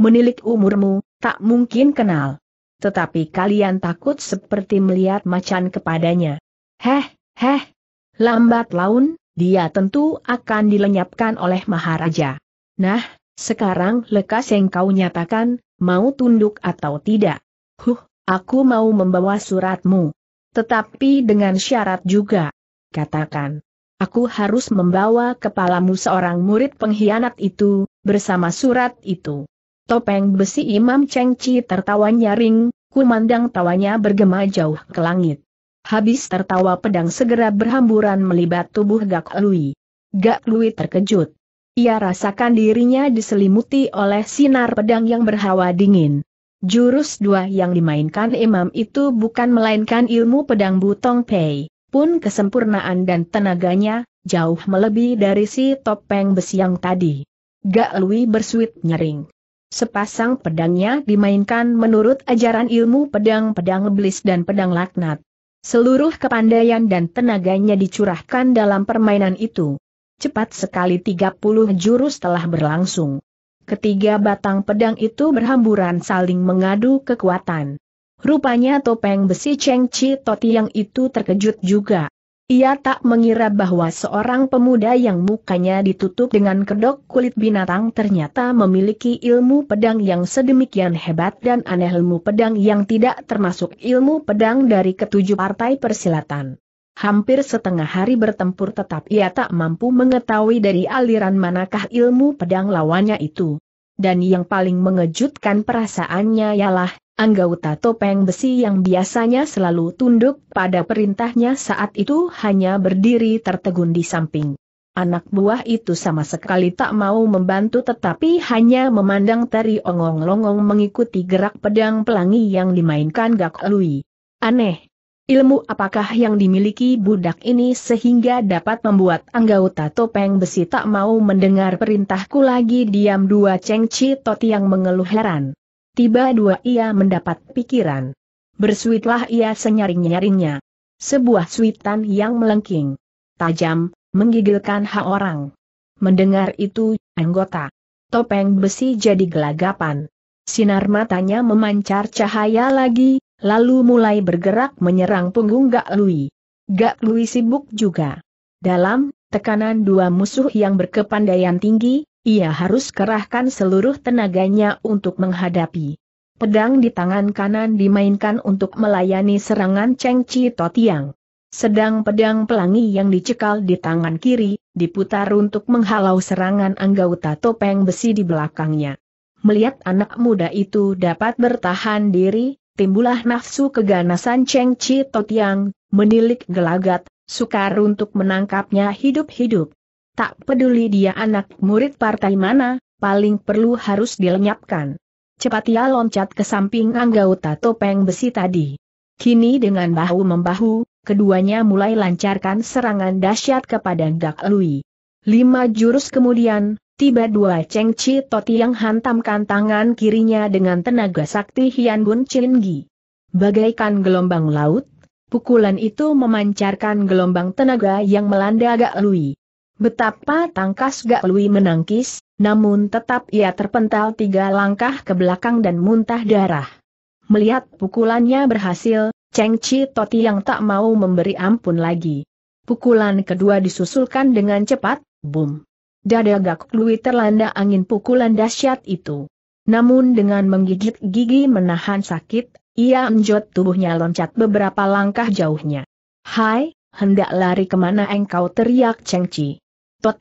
menilik umurmu, tak mungkin kenal. Tetapi kalian takut seperti melihat macan kepadanya. Heh, heh. Lambat laun, dia tentu akan dilenyapkan oleh Maharaja. Nah, sekarang lekas yang kau nyatakan, mau tunduk atau tidak. Huh, aku mau membawa suratmu. Tetapi dengan syarat juga. Katakan. Aku harus membawa kepalamu seorang murid pengkhianat itu, bersama surat itu. Topeng besi Imam Cheng Chi tertawa nyaring, kumandang tawanya bergema jauh ke langit. Habis tertawa pedang segera berhamburan melibat tubuh Gak Lui. Gak Lui terkejut. Ia rasakan dirinya diselimuti oleh sinar pedang yang berhawa dingin. Jurus dua yang dimainkan imam itu bukan melainkan ilmu pedang Butong Pei, pun kesempurnaan dan tenaganya, jauh melebihi dari si topeng besi yang tadi. Gak Lui bersuit nyering. Sepasang pedangnya dimainkan menurut ajaran ilmu pedang-pedang iblis dan pedang laknat. Seluruh kepandaian dan tenaganya dicurahkan dalam permainan itu. Cepat sekali 30 jurus telah berlangsung. Ketiga batang pedang itu berhamburan saling mengadu kekuatan. Rupanya topeng besi Cheng Chi Toti yang itu terkejut juga. Ia tak mengira bahwa seorang pemuda yang mukanya ditutup dengan kedok kulit binatang ternyata memiliki ilmu pedang yang sedemikian hebat dan aneh ilmu pedang yang tidak termasuk ilmu pedang dari ketujuh partai persilatan. Hampir setengah hari bertempur tetap ia tak mampu mengetahui dari aliran manakah ilmu pedang lawannya itu. Dan yang paling mengejutkan perasaannya ialah, Anggota topeng besi yang biasanya selalu tunduk pada perintahnya saat itu hanya berdiri tertegun di samping. Anak buah itu sama sekali tak mau membantu tetapi hanya memandang tari ongong-longong mengikuti gerak pedang pelangi yang dimainkan Gak Lui. Aneh. Ilmu apakah yang dimiliki budak ini sehingga dapat membuat anggota topeng besi tak mau mendengar perintahku lagi diam dua cengci Toti yang mengeluh heran. Tiba dua ia mendapat pikiran. Bersuitlah ia senyaring-nyaringnya. Sebuah suitan yang melengking. Tajam, menggigilkan hak orang. Mendengar itu, anggota. Topeng besi jadi gelagapan. Sinar matanya memancar cahaya lagi, lalu mulai bergerak menyerang punggung Gak Lui. Gak Lui sibuk juga. Dalam tekanan dua musuh yang berkepandaian tinggi, ia harus kerahkan seluruh tenaganya untuk menghadapi. Pedang di tangan kanan dimainkan untuk melayani serangan Cheng Chi Totiang. Sedang pedang pelangi yang dicekal di tangan kiri, diputar untuk menghalau serangan anggota topeng besi di belakangnya. Melihat anak muda itu dapat bertahan diri, timbulah nafsu keganasan Cheng Chi Totiang, menilik gelagat, sukar untuk menangkapnya hidup-hidup. Tak peduli dia anak murid partai mana, paling perlu harus dilenyapkan. Cepat ia loncat ke samping anggota topeng besi tadi. Kini dengan bahu-membahu, keduanya mulai lancarkan serangan dahsyat kepada Gak Lui. Lima jurus kemudian, tiba dua Cheng Chi Toti yang hantamkan tangan kirinya dengan tenaga sakti Hian Bun Chin Gi. Bagaikan gelombang laut, pukulan itu memancarkan gelombang tenaga yang melanda Gak Lui. Betapa tangkas Gak Lui menangkis, namun tetap ia terpental tiga langkah ke belakang dan muntah darah. Melihat pukulannya berhasil, Cheng Chi Toti yang tak mau memberi ampun lagi. Pukulan kedua disusulkan dengan cepat, boom. Dada Gak Lui terlanda angin pukulan dahsyat itu. Namun dengan menggigit gigi menahan sakit, ia menjot tubuhnya loncat beberapa langkah jauhnya. Hai, hendak lari kemana engkau teriak Cheng Chi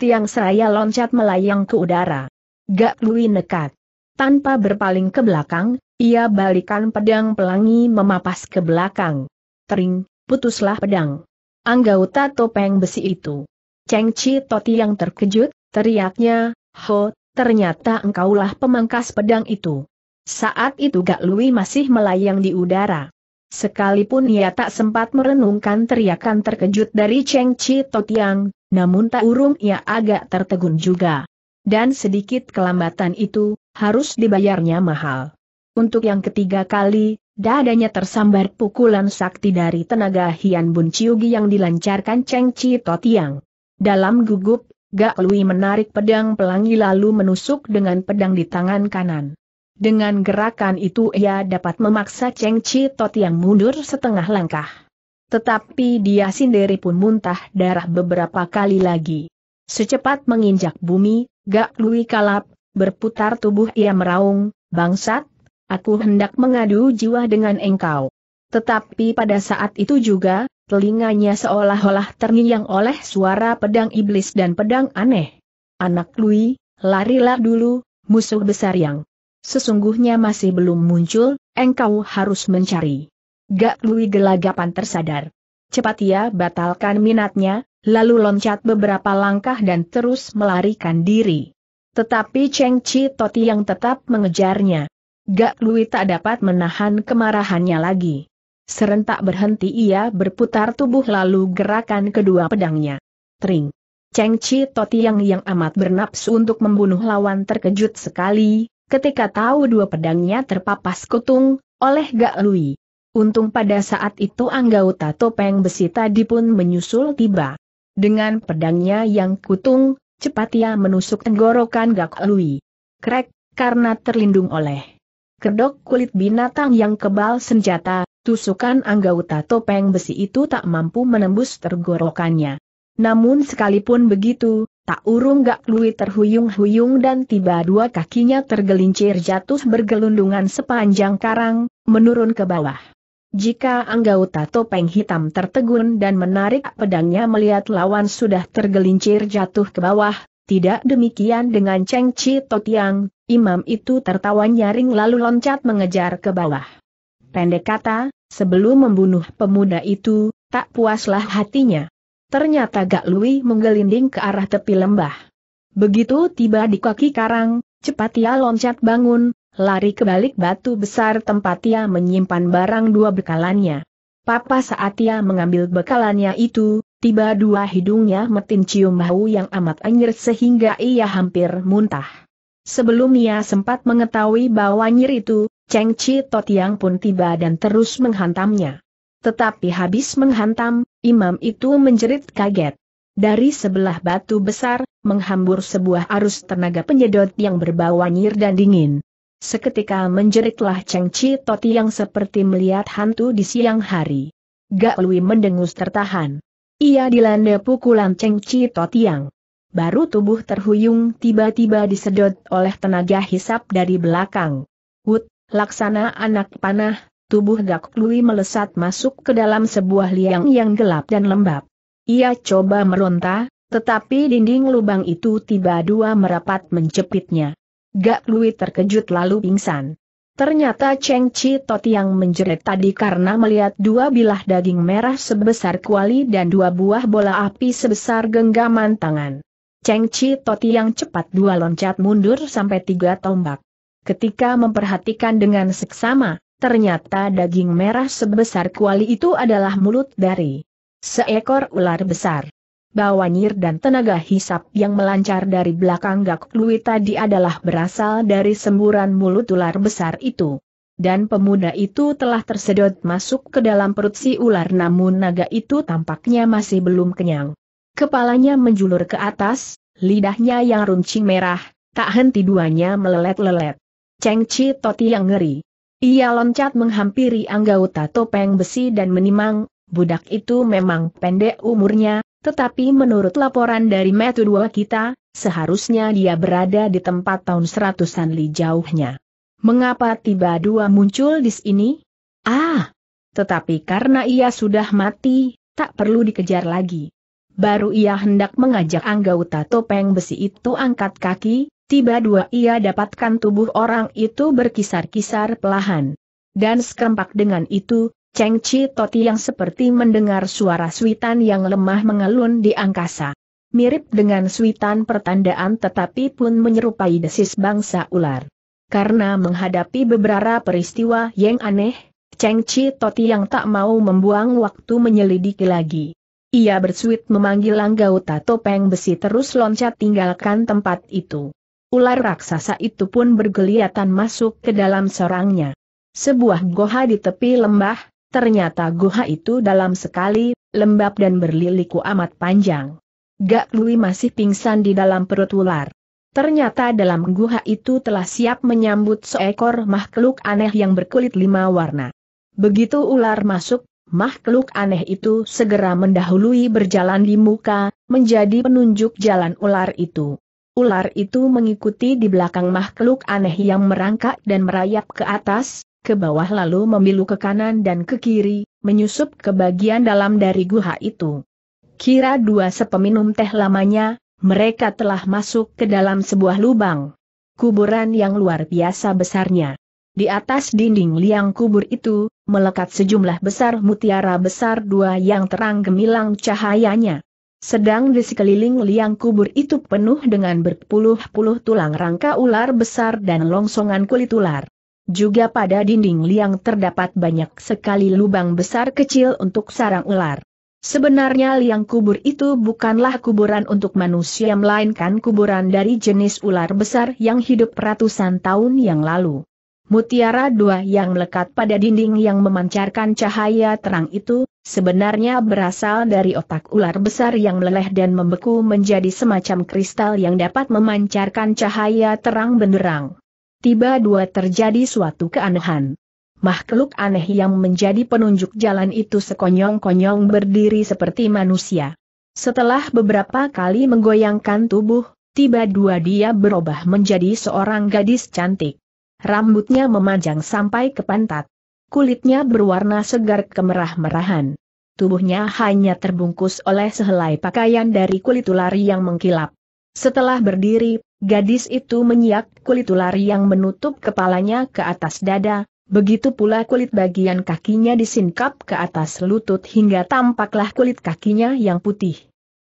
yang seraya loncat melayang ke udara. Gak Lui nekat. Tanpa berpaling ke belakang, ia balikan pedang pelangi memapas ke belakang. Tering, putuslah pedang. Anggauta topeng besi itu. Cheng Chi yang terkejut, teriaknya, Ho, ternyata engkaulah pemangkas pedang itu. Saat itu Gak Lui masih melayang di udara. Sekalipun ia tak sempat merenungkan teriakan terkejut dari Cheng Chi Totiang, namun tak urung ia agak tertegun juga. Dan sedikit kelambatan itu, harus dibayarnya mahal. Untuk yang ketiga kali, dadanya tersambar pukulan sakti dari tenaga Hian Bun Chiugi yang dilancarkan Cheng Chi Totiang. Dalam gugup, Gak Lui menarik pedang pelangi lalu menusuk dengan pedang di tangan kanan. Dengan gerakan itu ia dapat memaksa Cheng Chi Totiang mundur setengah langkah. Tetapi dia sendiri pun muntah darah beberapa kali lagi. Secepat menginjak bumi, Gak Lui kalap, berputar tubuh ia meraung, bangsat, aku hendak mengadu jiwa dengan engkau. Tetapi pada saat itu juga, telinganya seolah-olah terngiang oleh suara pedang iblis dan pedang aneh. Anak Lui, larilah dulu, musuh besar yang sesungguhnya masih belum muncul, engkau harus mencari. Gak Lui gelagapan tersadar. Cepat ia batalkan minatnya, lalu loncat beberapa langkah dan terus melarikan diri. Tetapi Cheng Chi Toti yang tetap mengejarnya. Gak Lui tak dapat menahan kemarahannya lagi. Serentak berhenti ia berputar tubuh lalu gerakan kedua pedangnya. Tring. Cheng Chi Toti yang yang amat bernapsu untuk membunuh lawan terkejut sekali, ketika tahu dua pedangnya terpapas kutung, oleh Gak Lui. Untung pada saat itu anggota topeng besi tadi pun menyusul tiba. Dengan pedangnya yang kutung, cepat ia menusuk tenggorokan Gak Lui. Krek, karena terlindung oleh kedok kulit binatang yang kebal senjata, tusukan anggota topeng besi itu tak mampu menembus tergorokannya. Namun sekalipun begitu, tak urung Gak Lui terhuyung-huyung dan tiba dua kakinya tergelincir jatuh bergelundungan sepanjang karang, menurun ke bawah. Jika anggota topeng hitam tertegun dan menarik pedangnya melihat lawan sudah tergelincir jatuh ke bawah, tidak demikian dengan Cheng Chi Totiang, imam itu tertawa nyaring lalu loncat mengejar ke bawah. Pendek kata, sebelum membunuh pemuda itu, tak puaslah hatinya. Ternyata Gak Lui menggelinding ke arah tepi lembah. Begitu tiba di kaki karang, cepat ia loncat bangun, lari ke balik batu besar tempat ia menyimpan barang dua bekalannya. Papa saat ia mengambil bekalannya itu, tiba dua hidungnya metin cium bau yang amat anjir sehingga ia hampir muntah. Sebelum ia sempat mengetahui bahwa nyir itu, Cheng Chi Totiang pun tiba dan terus menghantamnya. Tetapi habis menghantam, imam itu menjerit kaget. Dari sebelah batu besar, menghambur sebuah arus tenaga penyedot yang berbau nyir dan dingin. Seketika menjeritlah Cheng Chi Toti yang seperti melihat hantu di siang hari. Gak Lui mendengus tertahan. Ia dilanda pukulan Cheng Chi Toti yang Baru tubuh terhuyung tiba-tiba disedot oleh tenaga hisap dari belakang. Wut, laksana anak panah, tubuh Gak Lui melesat masuk ke dalam sebuah liang yang gelap dan lembab. Ia coba meronta, tetapi dinding lubang itu tiba dua merapat menjepitnya. Gak Lui terkejut lalu pingsan. Ternyata Cheng Chi Tot yang menjerit tadi karena melihat dua bilah daging merah sebesar kuali dan dua buah bola api sebesar genggaman tangan. Cheng Chi Tot yang cepat dua loncat mundur sampai tiga tombak. Ketika memperhatikan dengan seksama, ternyata daging merah sebesar kuali itu adalah mulut dari seekor ular besar nyir dan tenaga hisap yang melancar dari belakang Gak Lui tadi adalah berasal dari semburan mulut ular besar itu. Dan pemuda itu telah tersedot masuk ke dalam perut si ular namun naga itu tampaknya masih belum kenyang. Kepalanya menjulur ke atas, lidahnya yang runcing merah, tak henti duanya melelet-lelet. Cheng Chi Toti yang ngeri. Ia loncat menghampiri anggota topeng besi dan menimang, budak itu memang pendek umurnya, tetapi menurut laporan dari metode kita, seharusnya dia berada di tempat tahun seratusan li jauhnya. Mengapa tiba dua muncul di sini? Ah! Tetapi karena ia sudah mati, tak perlu dikejar lagi. Baru ia hendak mengajak anggota topeng besi itu angkat kaki, tiba dua ia dapatkan tubuh orang itu berkisar-kisar pelahan. Dan sekempak dengan itu, Cheng Chi Toti yang seperti mendengar suara suitan yang lemah mengelun di angkasa. Mirip dengan suitan pertandaan tetapi pun menyerupai desis bangsa ular. Karena menghadapi beberapa peristiwa yang aneh, Cheng Chi Toti yang tak mau membuang waktu menyelidiki lagi. Ia bersuit memanggil langgau topeng besi terus loncat tinggalkan tempat itu. Ular raksasa itu pun bergeliatan masuk ke dalam sarangnya. Sebuah goha di tepi lembah, Ternyata guha itu dalam sekali, lembab dan berliliku amat panjang. Gak Lui masih pingsan di dalam perut ular. Ternyata dalam guha itu telah siap menyambut seekor makhluk aneh yang berkulit lima warna. Begitu ular masuk, makhluk aneh itu segera mendahului berjalan di muka, menjadi penunjuk jalan ular itu. Ular itu mengikuti di belakang makhluk aneh yang merangkak dan merayap ke atas, ke bawah lalu memilu ke kanan dan ke kiri, menyusup ke bagian dalam dari guha itu. Kira dua sepeminum teh lamanya, mereka telah masuk ke dalam sebuah lubang. Kuburan yang luar biasa besarnya. Di atas dinding liang kubur itu, melekat sejumlah besar mutiara besar dua yang terang gemilang cahayanya. Sedang di sekeliling liang kubur itu penuh dengan berpuluh-puluh tulang rangka ular besar dan longsongan kulit ular. Juga pada dinding liang terdapat banyak sekali lubang besar kecil untuk sarang ular. Sebenarnya liang kubur itu bukanlah kuburan untuk manusia melainkan kuburan dari jenis ular besar yang hidup ratusan tahun yang lalu. Mutiara dua yang melekat pada dinding yang memancarkan cahaya terang itu, sebenarnya berasal dari otak ular besar yang meleleh dan membeku menjadi semacam kristal yang dapat memancarkan cahaya terang benderang tiba-dua terjadi suatu keanehan. Makhluk aneh yang menjadi penunjuk jalan itu sekonyong-konyong berdiri seperti manusia. Setelah beberapa kali menggoyangkan tubuh, tiba-dua dia berubah menjadi seorang gadis cantik. Rambutnya memanjang sampai ke pantat. Kulitnya berwarna segar kemerah-merahan. Tubuhnya hanya terbungkus oleh sehelai pakaian dari kulit ular yang mengkilap. Setelah berdiri, Gadis itu menyiak kulit ular yang menutup kepalanya ke atas dada, begitu pula kulit bagian kakinya disingkap ke atas lutut hingga tampaklah kulit kakinya yang putih.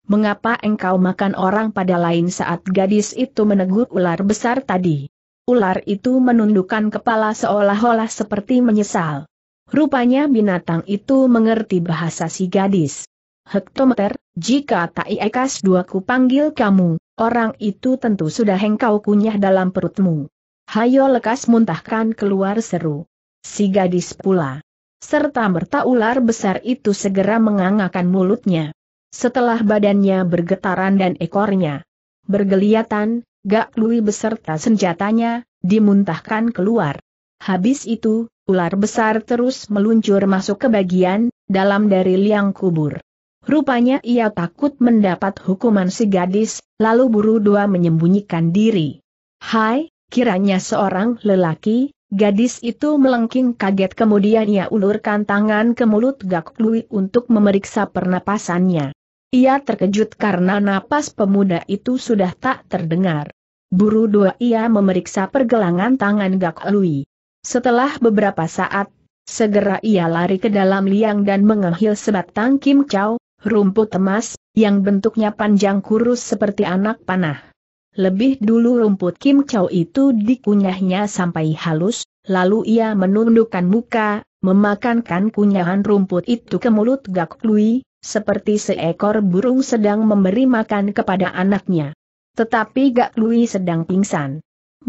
Mengapa engkau makan orang pada lain saat gadis itu menegur ular besar tadi? Ular itu menundukkan kepala seolah-olah seperti menyesal. Rupanya binatang itu mengerti bahasa si gadis. Hektometer, jika tak ikas dua ku panggil kamu, Orang itu tentu sudah hengkau kunyah dalam perutmu. Hayo lekas muntahkan keluar seru. Si gadis pula. Serta merta ular besar itu segera mengangakan mulutnya. Setelah badannya bergetaran dan ekornya bergeliatan, Gak Lui beserta senjatanya, dimuntahkan keluar. Habis itu, ular besar terus meluncur masuk ke bagian dalam dari liang kubur. Rupanya ia takut mendapat hukuman si gadis, lalu buru dua menyembunyikan diri. Hai, kiranya seorang lelaki, gadis itu melengking kaget kemudian ia ulurkan tangan ke mulut Gak Lui untuk memeriksa pernapasannya. Ia terkejut karena napas pemuda itu sudah tak terdengar. Buru dua ia memeriksa pergelangan tangan Gak Lui. Setelah beberapa saat Segera ia lari ke dalam liang dan mengehil sebatang Kim Chow, rumput emas, yang bentuknya panjang kurus seperti anak panah. Lebih dulu rumput Kim Chow itu dikunyahnya sampai halus, lalu ia menundukkan muka, memakankan kunyahan rumput itu ke mulut Gak Lui, seperti seekor burung sedang memberi makan kepada anaknya. Tetapi Gak Lui sedang pingsan.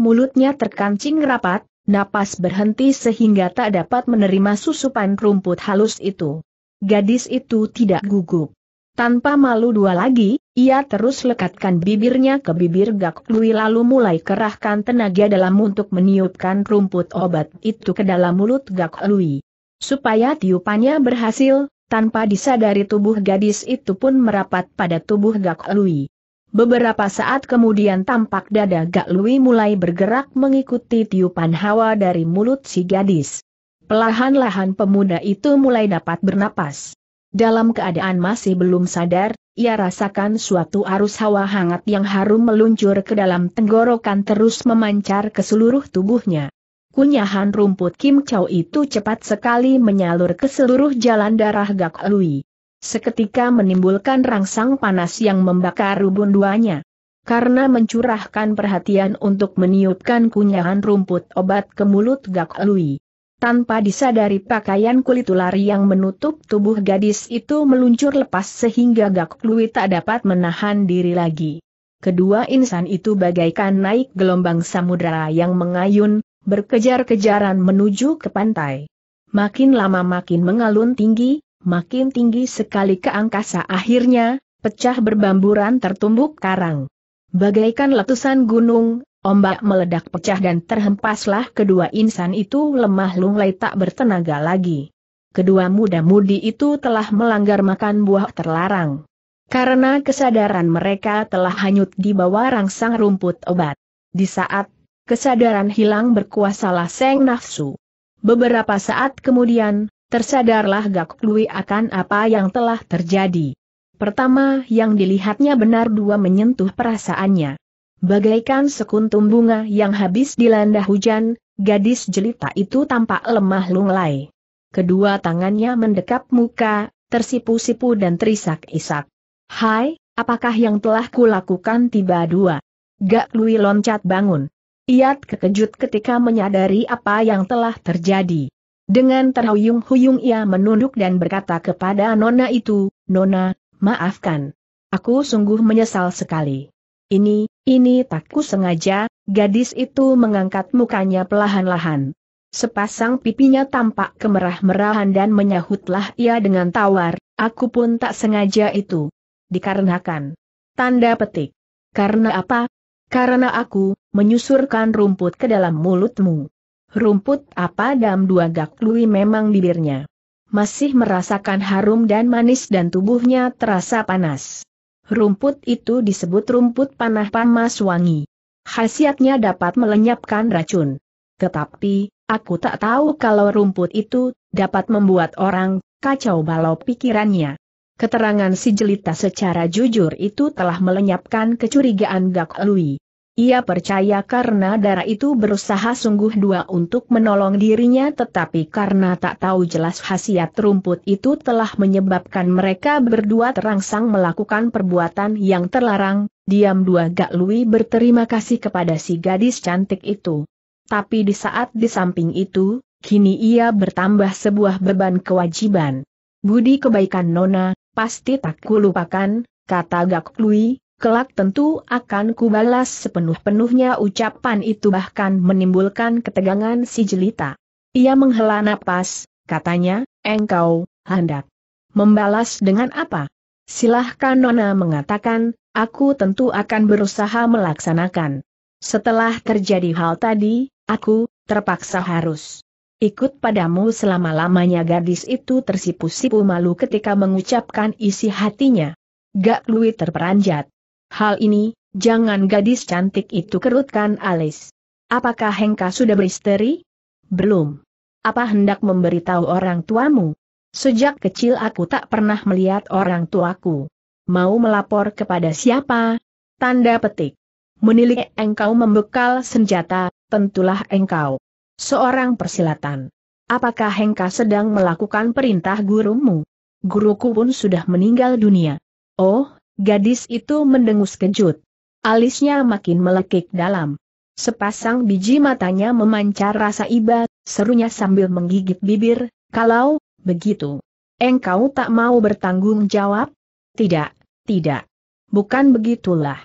Mulutnya terkancing rapat, napas berhenti sehingga tak dapat menerima susupan rumput halus itu gadis itu tidak gugup. Tanpa malu dua lagi, ia terus lekatkan bibirnya ke bibir Gak Lui lalu mulai kerahkan tenaga dalam untuk meniupkan rumput obat itu ke dalam mulut Gak Lui. Supaya tiupannya berhasil, tanpa disadari tubuh gadis itu pun merapat pada tubuh Gak Lui. Beberapa saat kemudian tampak dada Gak Lui mulai bergerak mengikuti tiupan hawa dari mulut si gadis. Pelahan-lahan pemuda itu mulai dapat bernapas. Dalam keadaan masih belum sadar, ia rasakan suatu arus hawa hangat yang harum meluncur ke dalam tenggorokan terus memancar ke seluruh tubuhnya. Kunyahan rumput Kim Chow itu cepat sekali menyalur ke seluruh jalan darah Gak Lui. Seketika menimbulkan rangsang panas yang membakar rubun duanya. Karena mencurahkan perhatian untuk meniupkan kunyahan rumput obat ke mulut Gak Lui. Tanpa disadari pakaian kulit ular yang menutup tubuh gadis itu meluncur lepas sehingga Gak Lui tak dapat menahan diri lagi. Kedua insan itu bagaikan naik gelombang samudera yang mengayun, berkejar-kejaran menuju ke pantai. Makin lama makin mengalun tinggi, makin tinggi sekali ke angkasa akhirnya, pecah berbamburan tertumbuk karang. Bagaikan letusan gunung, Ombak ya. meledak pecah dan terhempaslah kedua insan itu lemah lunglai tak bertenaga lagi. Kedua muda-mudi itu telah melanggar makan buah terlarang. Karena kesadaran mereka telah hanyut di bawah rangsang rumput obat. Di saat kesadaran hilang berkuasalah seng nafsu. Beberapa saat kemudian, tersadarlah Gak Lui akan apa yang telah terjadi. Pertama yang dilihatnya benar dua menyentuh perasaannya. Bagaikan sekuntum bunga yang habis dilanda hujan, gadis jelita itu tampak lemah lunglai. Kedua tangannya mendekap muka, tersipu-sipu dan terisak-isak. Hai, apakah yang telah kulakukan tiba dua? Gak Lui loncat bangun. Iat kekejut ketika menyadari apa yang telah terjadi. Dengan terhuyung-huyung ia menunduk dan berkata kepada Nona itu, Nona, maafkan. Aku sungguh menyesal sekali. Ini, ini tak sengaja. gadis itu mengangkat mukanya pelahan-lahan. Sepasang pipinya tampak kemerah-merahan dan menyahutlah ia dengan tawar, aku pun tak sengaja itu. Dikarenakan. Tanda petik. Karena apa? Karena aku, menyusurkan rumput ke dalam mulutmu. Rumput apa dalam dua gak lui memang bibirnya. Masih merasakan harum dan manis dan tubuhnya terasa panas. Rumput itu disebut rumput panah pamas wangi. Khasiatnya dapat melenyapkan racun. Tetapi, aku tak tahu kalau rumput itu dapat membuat orang kacau balau pikirannya. Keterangan si jelita secara jujur itu telah melenyapkan kecurigaan Gak Lui. Ia percaya karena darah itu berusaha sungguh dua untuk menolong dirinya tetapi karena tak tahu jelas khasiat rumput itu telah menyebabkan mereka berdua terangsang melakukan perbuatan yang terlarang, diam dua Gak Lui berterima kasih kepada si gadis cantik itu. Tapi di saat di samping itu, kini ia bertambah sebuah beban kewajiban. Budi kebaikan Nona, pasti tak kulupakan, kata Gak Lui, kelak tentu akan kubalas sepenuh-penuhnya ucapan itu bahkan menimbulkan ketegangan si jelita. Ia menghela napas, katanya, engkau, hendak membalas dengan apa? Silahkan Nona mengatakan, aku tentu akan berusaha melaksanakan. Setelah terjadi hal tadi, aku, terpaksa harus ikut padamu selama-lamanya gadis itu tersipu-sipu malu ketika mengucapkan isi hatinya. Gak Lui terperanjat. Hal ini, jangan gadis cantik itu kerutkan alis. Apakah Hengka sudah beristeri? Belum. Apa hendak memberitahu orang tuamu? Sejak kecil aku tak pernah melihat orang tuaku. Mau melapor kepada siapa? Tanda petik. Menilik engkau membekal senjata, tentulah engkau. Seorang persilatan. Apakah Hengka sedang melakukan perintah gurumu? Guruku pun sudah meninggal dunia. Oh, Gadis itu mendengus kejut. Alisnya makin melekik dalam. Sepasang biji matanya memancar rasa iba, serunya sambil menggigit bibir, kalau, begitu. Engkau tak mau bertanggung jawab? Tidak, tidak. Bukan begitulah.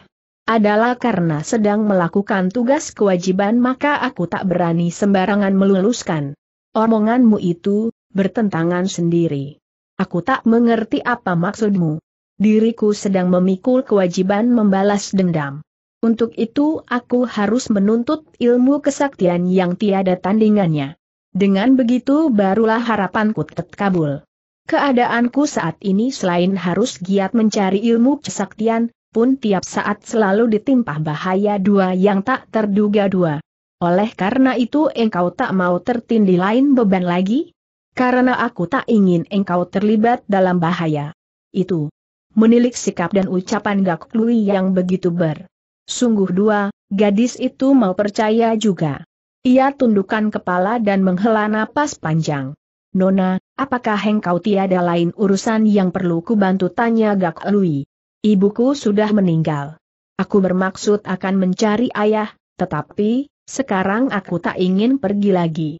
Adalah karena sedang melakukan tugas kewajiban maka aku tak berani sembarangan meluluskan. Omonganmu itu, bertentangan sendiri. Aku tak mengerti apa maksudmu diriku sedang memikul kewajiban membalas dendam. Untuk itu aku harus menuntut ilmu kesaktian yang tiada tandingannya. Dengan begitu barulah harapanku terkabul. Keadaanku saat ini selain harus giat mencari ilmu kesaktian, pun tiap saat selalu ditimpa bahaya dua yang tak terduga dua. Oleh karena itu engkau tak mau tertindih lain beban lagi? Karena aku tak ingin engkau terlibat dalam bahaya. Itu menilik sikap dan ucapan Gak Lui yang begitu ber. Sungguh dua, gadis itu mau percaya juga. Ia tundukkan kepala dan menghela napas panjang. Nona, apakah engkau tiada lain urusan yang perlu ku bantu tanya Gak Lui? Ibuku sudah meninggal. Aku bermaksud akan mencari ayah, tetapi, sekarang aku tak ingin pergi lagi.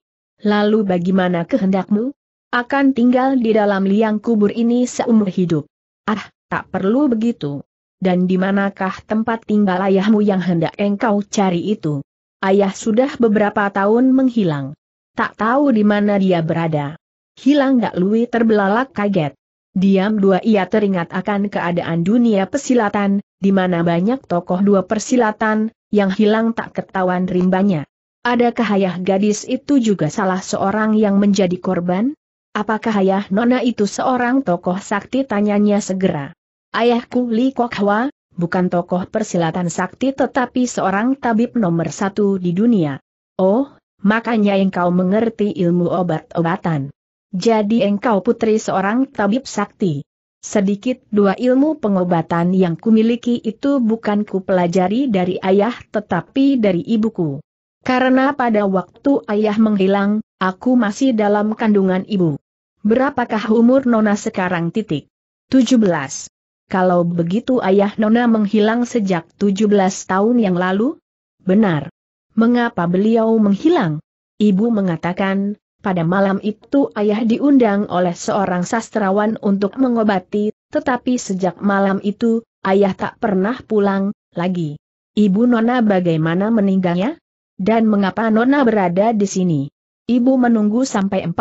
Lalu bagaimana kehendakmu? Akan tinggal di dalam liang kubur ini seumur hidup. Ah, tak perlu begitu. Dan di manakah tempat tinggal ayahmu yang hendak engkau cari itu? Ayah sudah beberapa tahun menghilang. Tak tahu di mana dia berada. Hilang gak Lui terbelalak kaget. Diam dua ia teringat akan keadaan dunia persilatan, di mana banyak tokoh dua persilatan, yang hilang tak ketahuan rimbanya. Adakah ayah gadis itu juga salah seorang yang menjadi korban? Apakah ayah nona itu seorang tokoh sakti tanyanya segera. Ayahku Li Kok Hwa, bukan tokoh persilatan sakti tetapi seorang tabib nomor satu di dunia. Oh, makanya engkau mengerti ilmu obat-obatan. Jadi engkau putri seorang tabib sakti. Sedikit dua ilmu pengobatan yang kumiliki itu bukan pelajari dari ayah tetapi dari ibuku. Karena pada waktu ayah menghilang, aku masih dalam kandungan ibu. Berapakah umur Nona sekarang titik? 17. Kalau begitu ayah Nona menghilang sejak 17 tahun yang lalu? Benar. Mengapa beliau menghilang? Ibu mengatakan, pada malam itu ayah diundang oleh seorang sastrawan untuk mengobati, tetapi sejak malam itu, ayah tak pernah pulang lagi. Ibu Nona bagaimana meninggalnya? Dan mengapa Nona berada di sini? Ibu menunggu sampai 14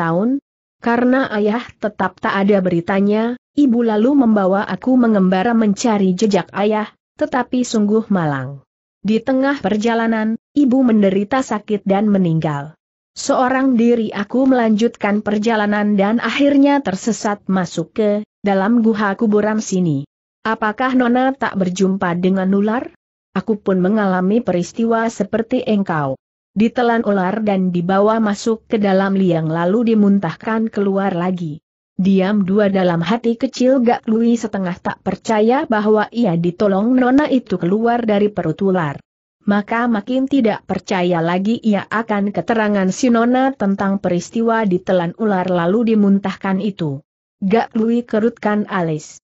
tahun, karena ayah tetap tak ada beritanya, Ibu lalu membawa aku mengembara mencari jejak ayah, tetapi sungguh malang. Di tengah perjalanan, ibu menderita sakit dan meninggal. Seorang diri aku melanjutkan perjalanan dan akhirnya tersesat masuk ke dalam guha kuburan sini. Apakah Nona tak berjumpa dengan ular? Aku pun mengalami peristiwa seperti engkau. Ditelan ular dan dibawa masuk ke dalam liang lalu dimuntahkan keluar lagi. Diam dua dalam hati kecil Gak Lui setengah tak percaya bahwa ia ditolong nona itu keluar dari perut ular. Maka makin tidak percaya lagi ia akan keterangan si nona tentang peristiwa ditelan ular lalu dimuntahkan itu. Gak Lui kerutkan alis.